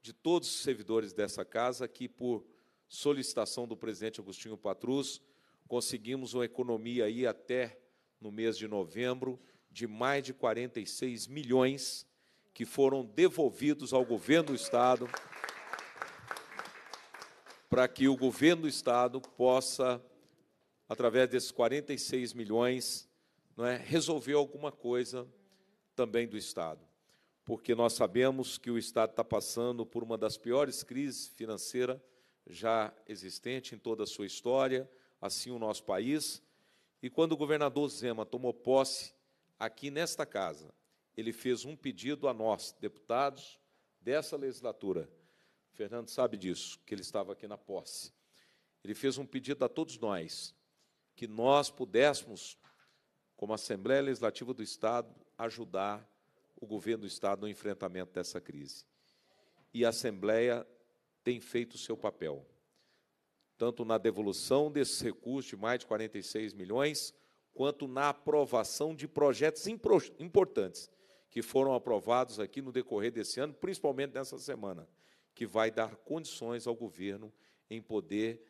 de todos os servidores dessa casa, que, por solicitação do presidente Agostinho Patrus, conseguimos uma economia aí até no mês de novembro de mais de 46 milhões que foram devolvidos ao governo do estado para que o governo do estado possa através desses 46 milhões não é resolver alguma coisa também do Estado, porque nós sabemos que o Estado está passando por uma das piores crises financeiras já existente em toda a sua história, assim o nosso país. E quando o governador Zema tomou posse aqui nesta casa, ele fez um pedido a nós, deputados dessa legislatura. Fernando sabe disso, que ele estava aqui na posse. Ele fez um pedido a todos nós que nós pudéssemos, como Assembleia Legislativa do Estado, ajudar o governo do Estado no enfrentamento dessa crise. E a Assembleia tem feito o seu papel, tanto na devolução desses recursos de mais de 46 milhões, quanto na aprovação de projetos importantes que foram aprovados aqui no decorrer desse ano, principalmente nessa semana, que vai dar condições ao governo em poder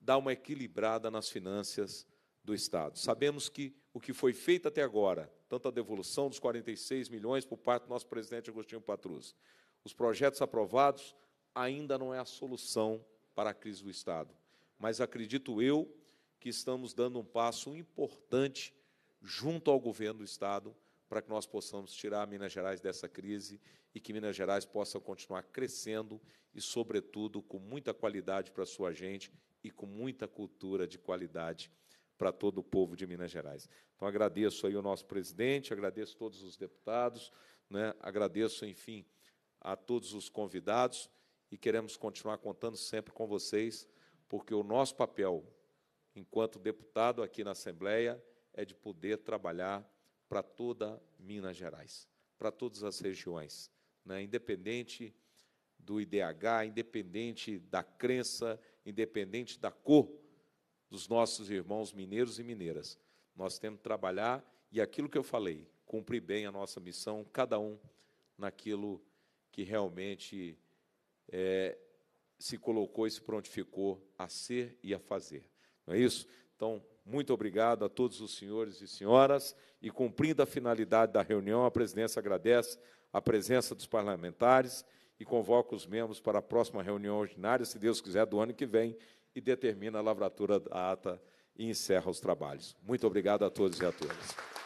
dar uma equilibrada nas finanças do Estado. Sabemos que o que foi feito até agora, tanto a devolução dos 46 milhões por parte do nosso presidente Agostinho Patrus, os projetos aprovados, ainda não é a solução para a crise do Estado. Mas acredito eu que estamos dando um passo importante junto ao governo do Estado para que nós possamos tirar Minas Gerais dessa crise e que Minas Gerais possa continuar crescendo e, sobretudo, com muita qualidade para a sua gente e com muita cultura de qualidade para todo o povo de Minas Gerais. Então agradeço aí o nosso presidente, agradeço todos os deputados, né, agradeço, enfim, a todos os convidados e queremos continuar contando sempre com vocês, porque o nosso papel enquanto deputado aqui na Assembleia é de poder trabalhar para toda Minas Gerais, para todas as regiões, né, independente do IDH, independente da crença, independente da cor dos nossos irmãos mineiros e mineiras. Nós temos que trabalhar e aquilo que eu falei, cumprir bem a nossa missão, cada um naquilo que realmente é, se colocou e se prontificou a ser e a fazer. Não é isso? Então, muito obrigado a todos os senhores e senhoras. E cumprindo a finalidade da reunião, a presidência agradece a presença dos parlamentares e convoca os membros para a próxima reunião ordinária, se Deus quiser, do ano que vem, e determina a lavratura da ata e encerra os trabalhos. Muito obrigado a todos e a todas.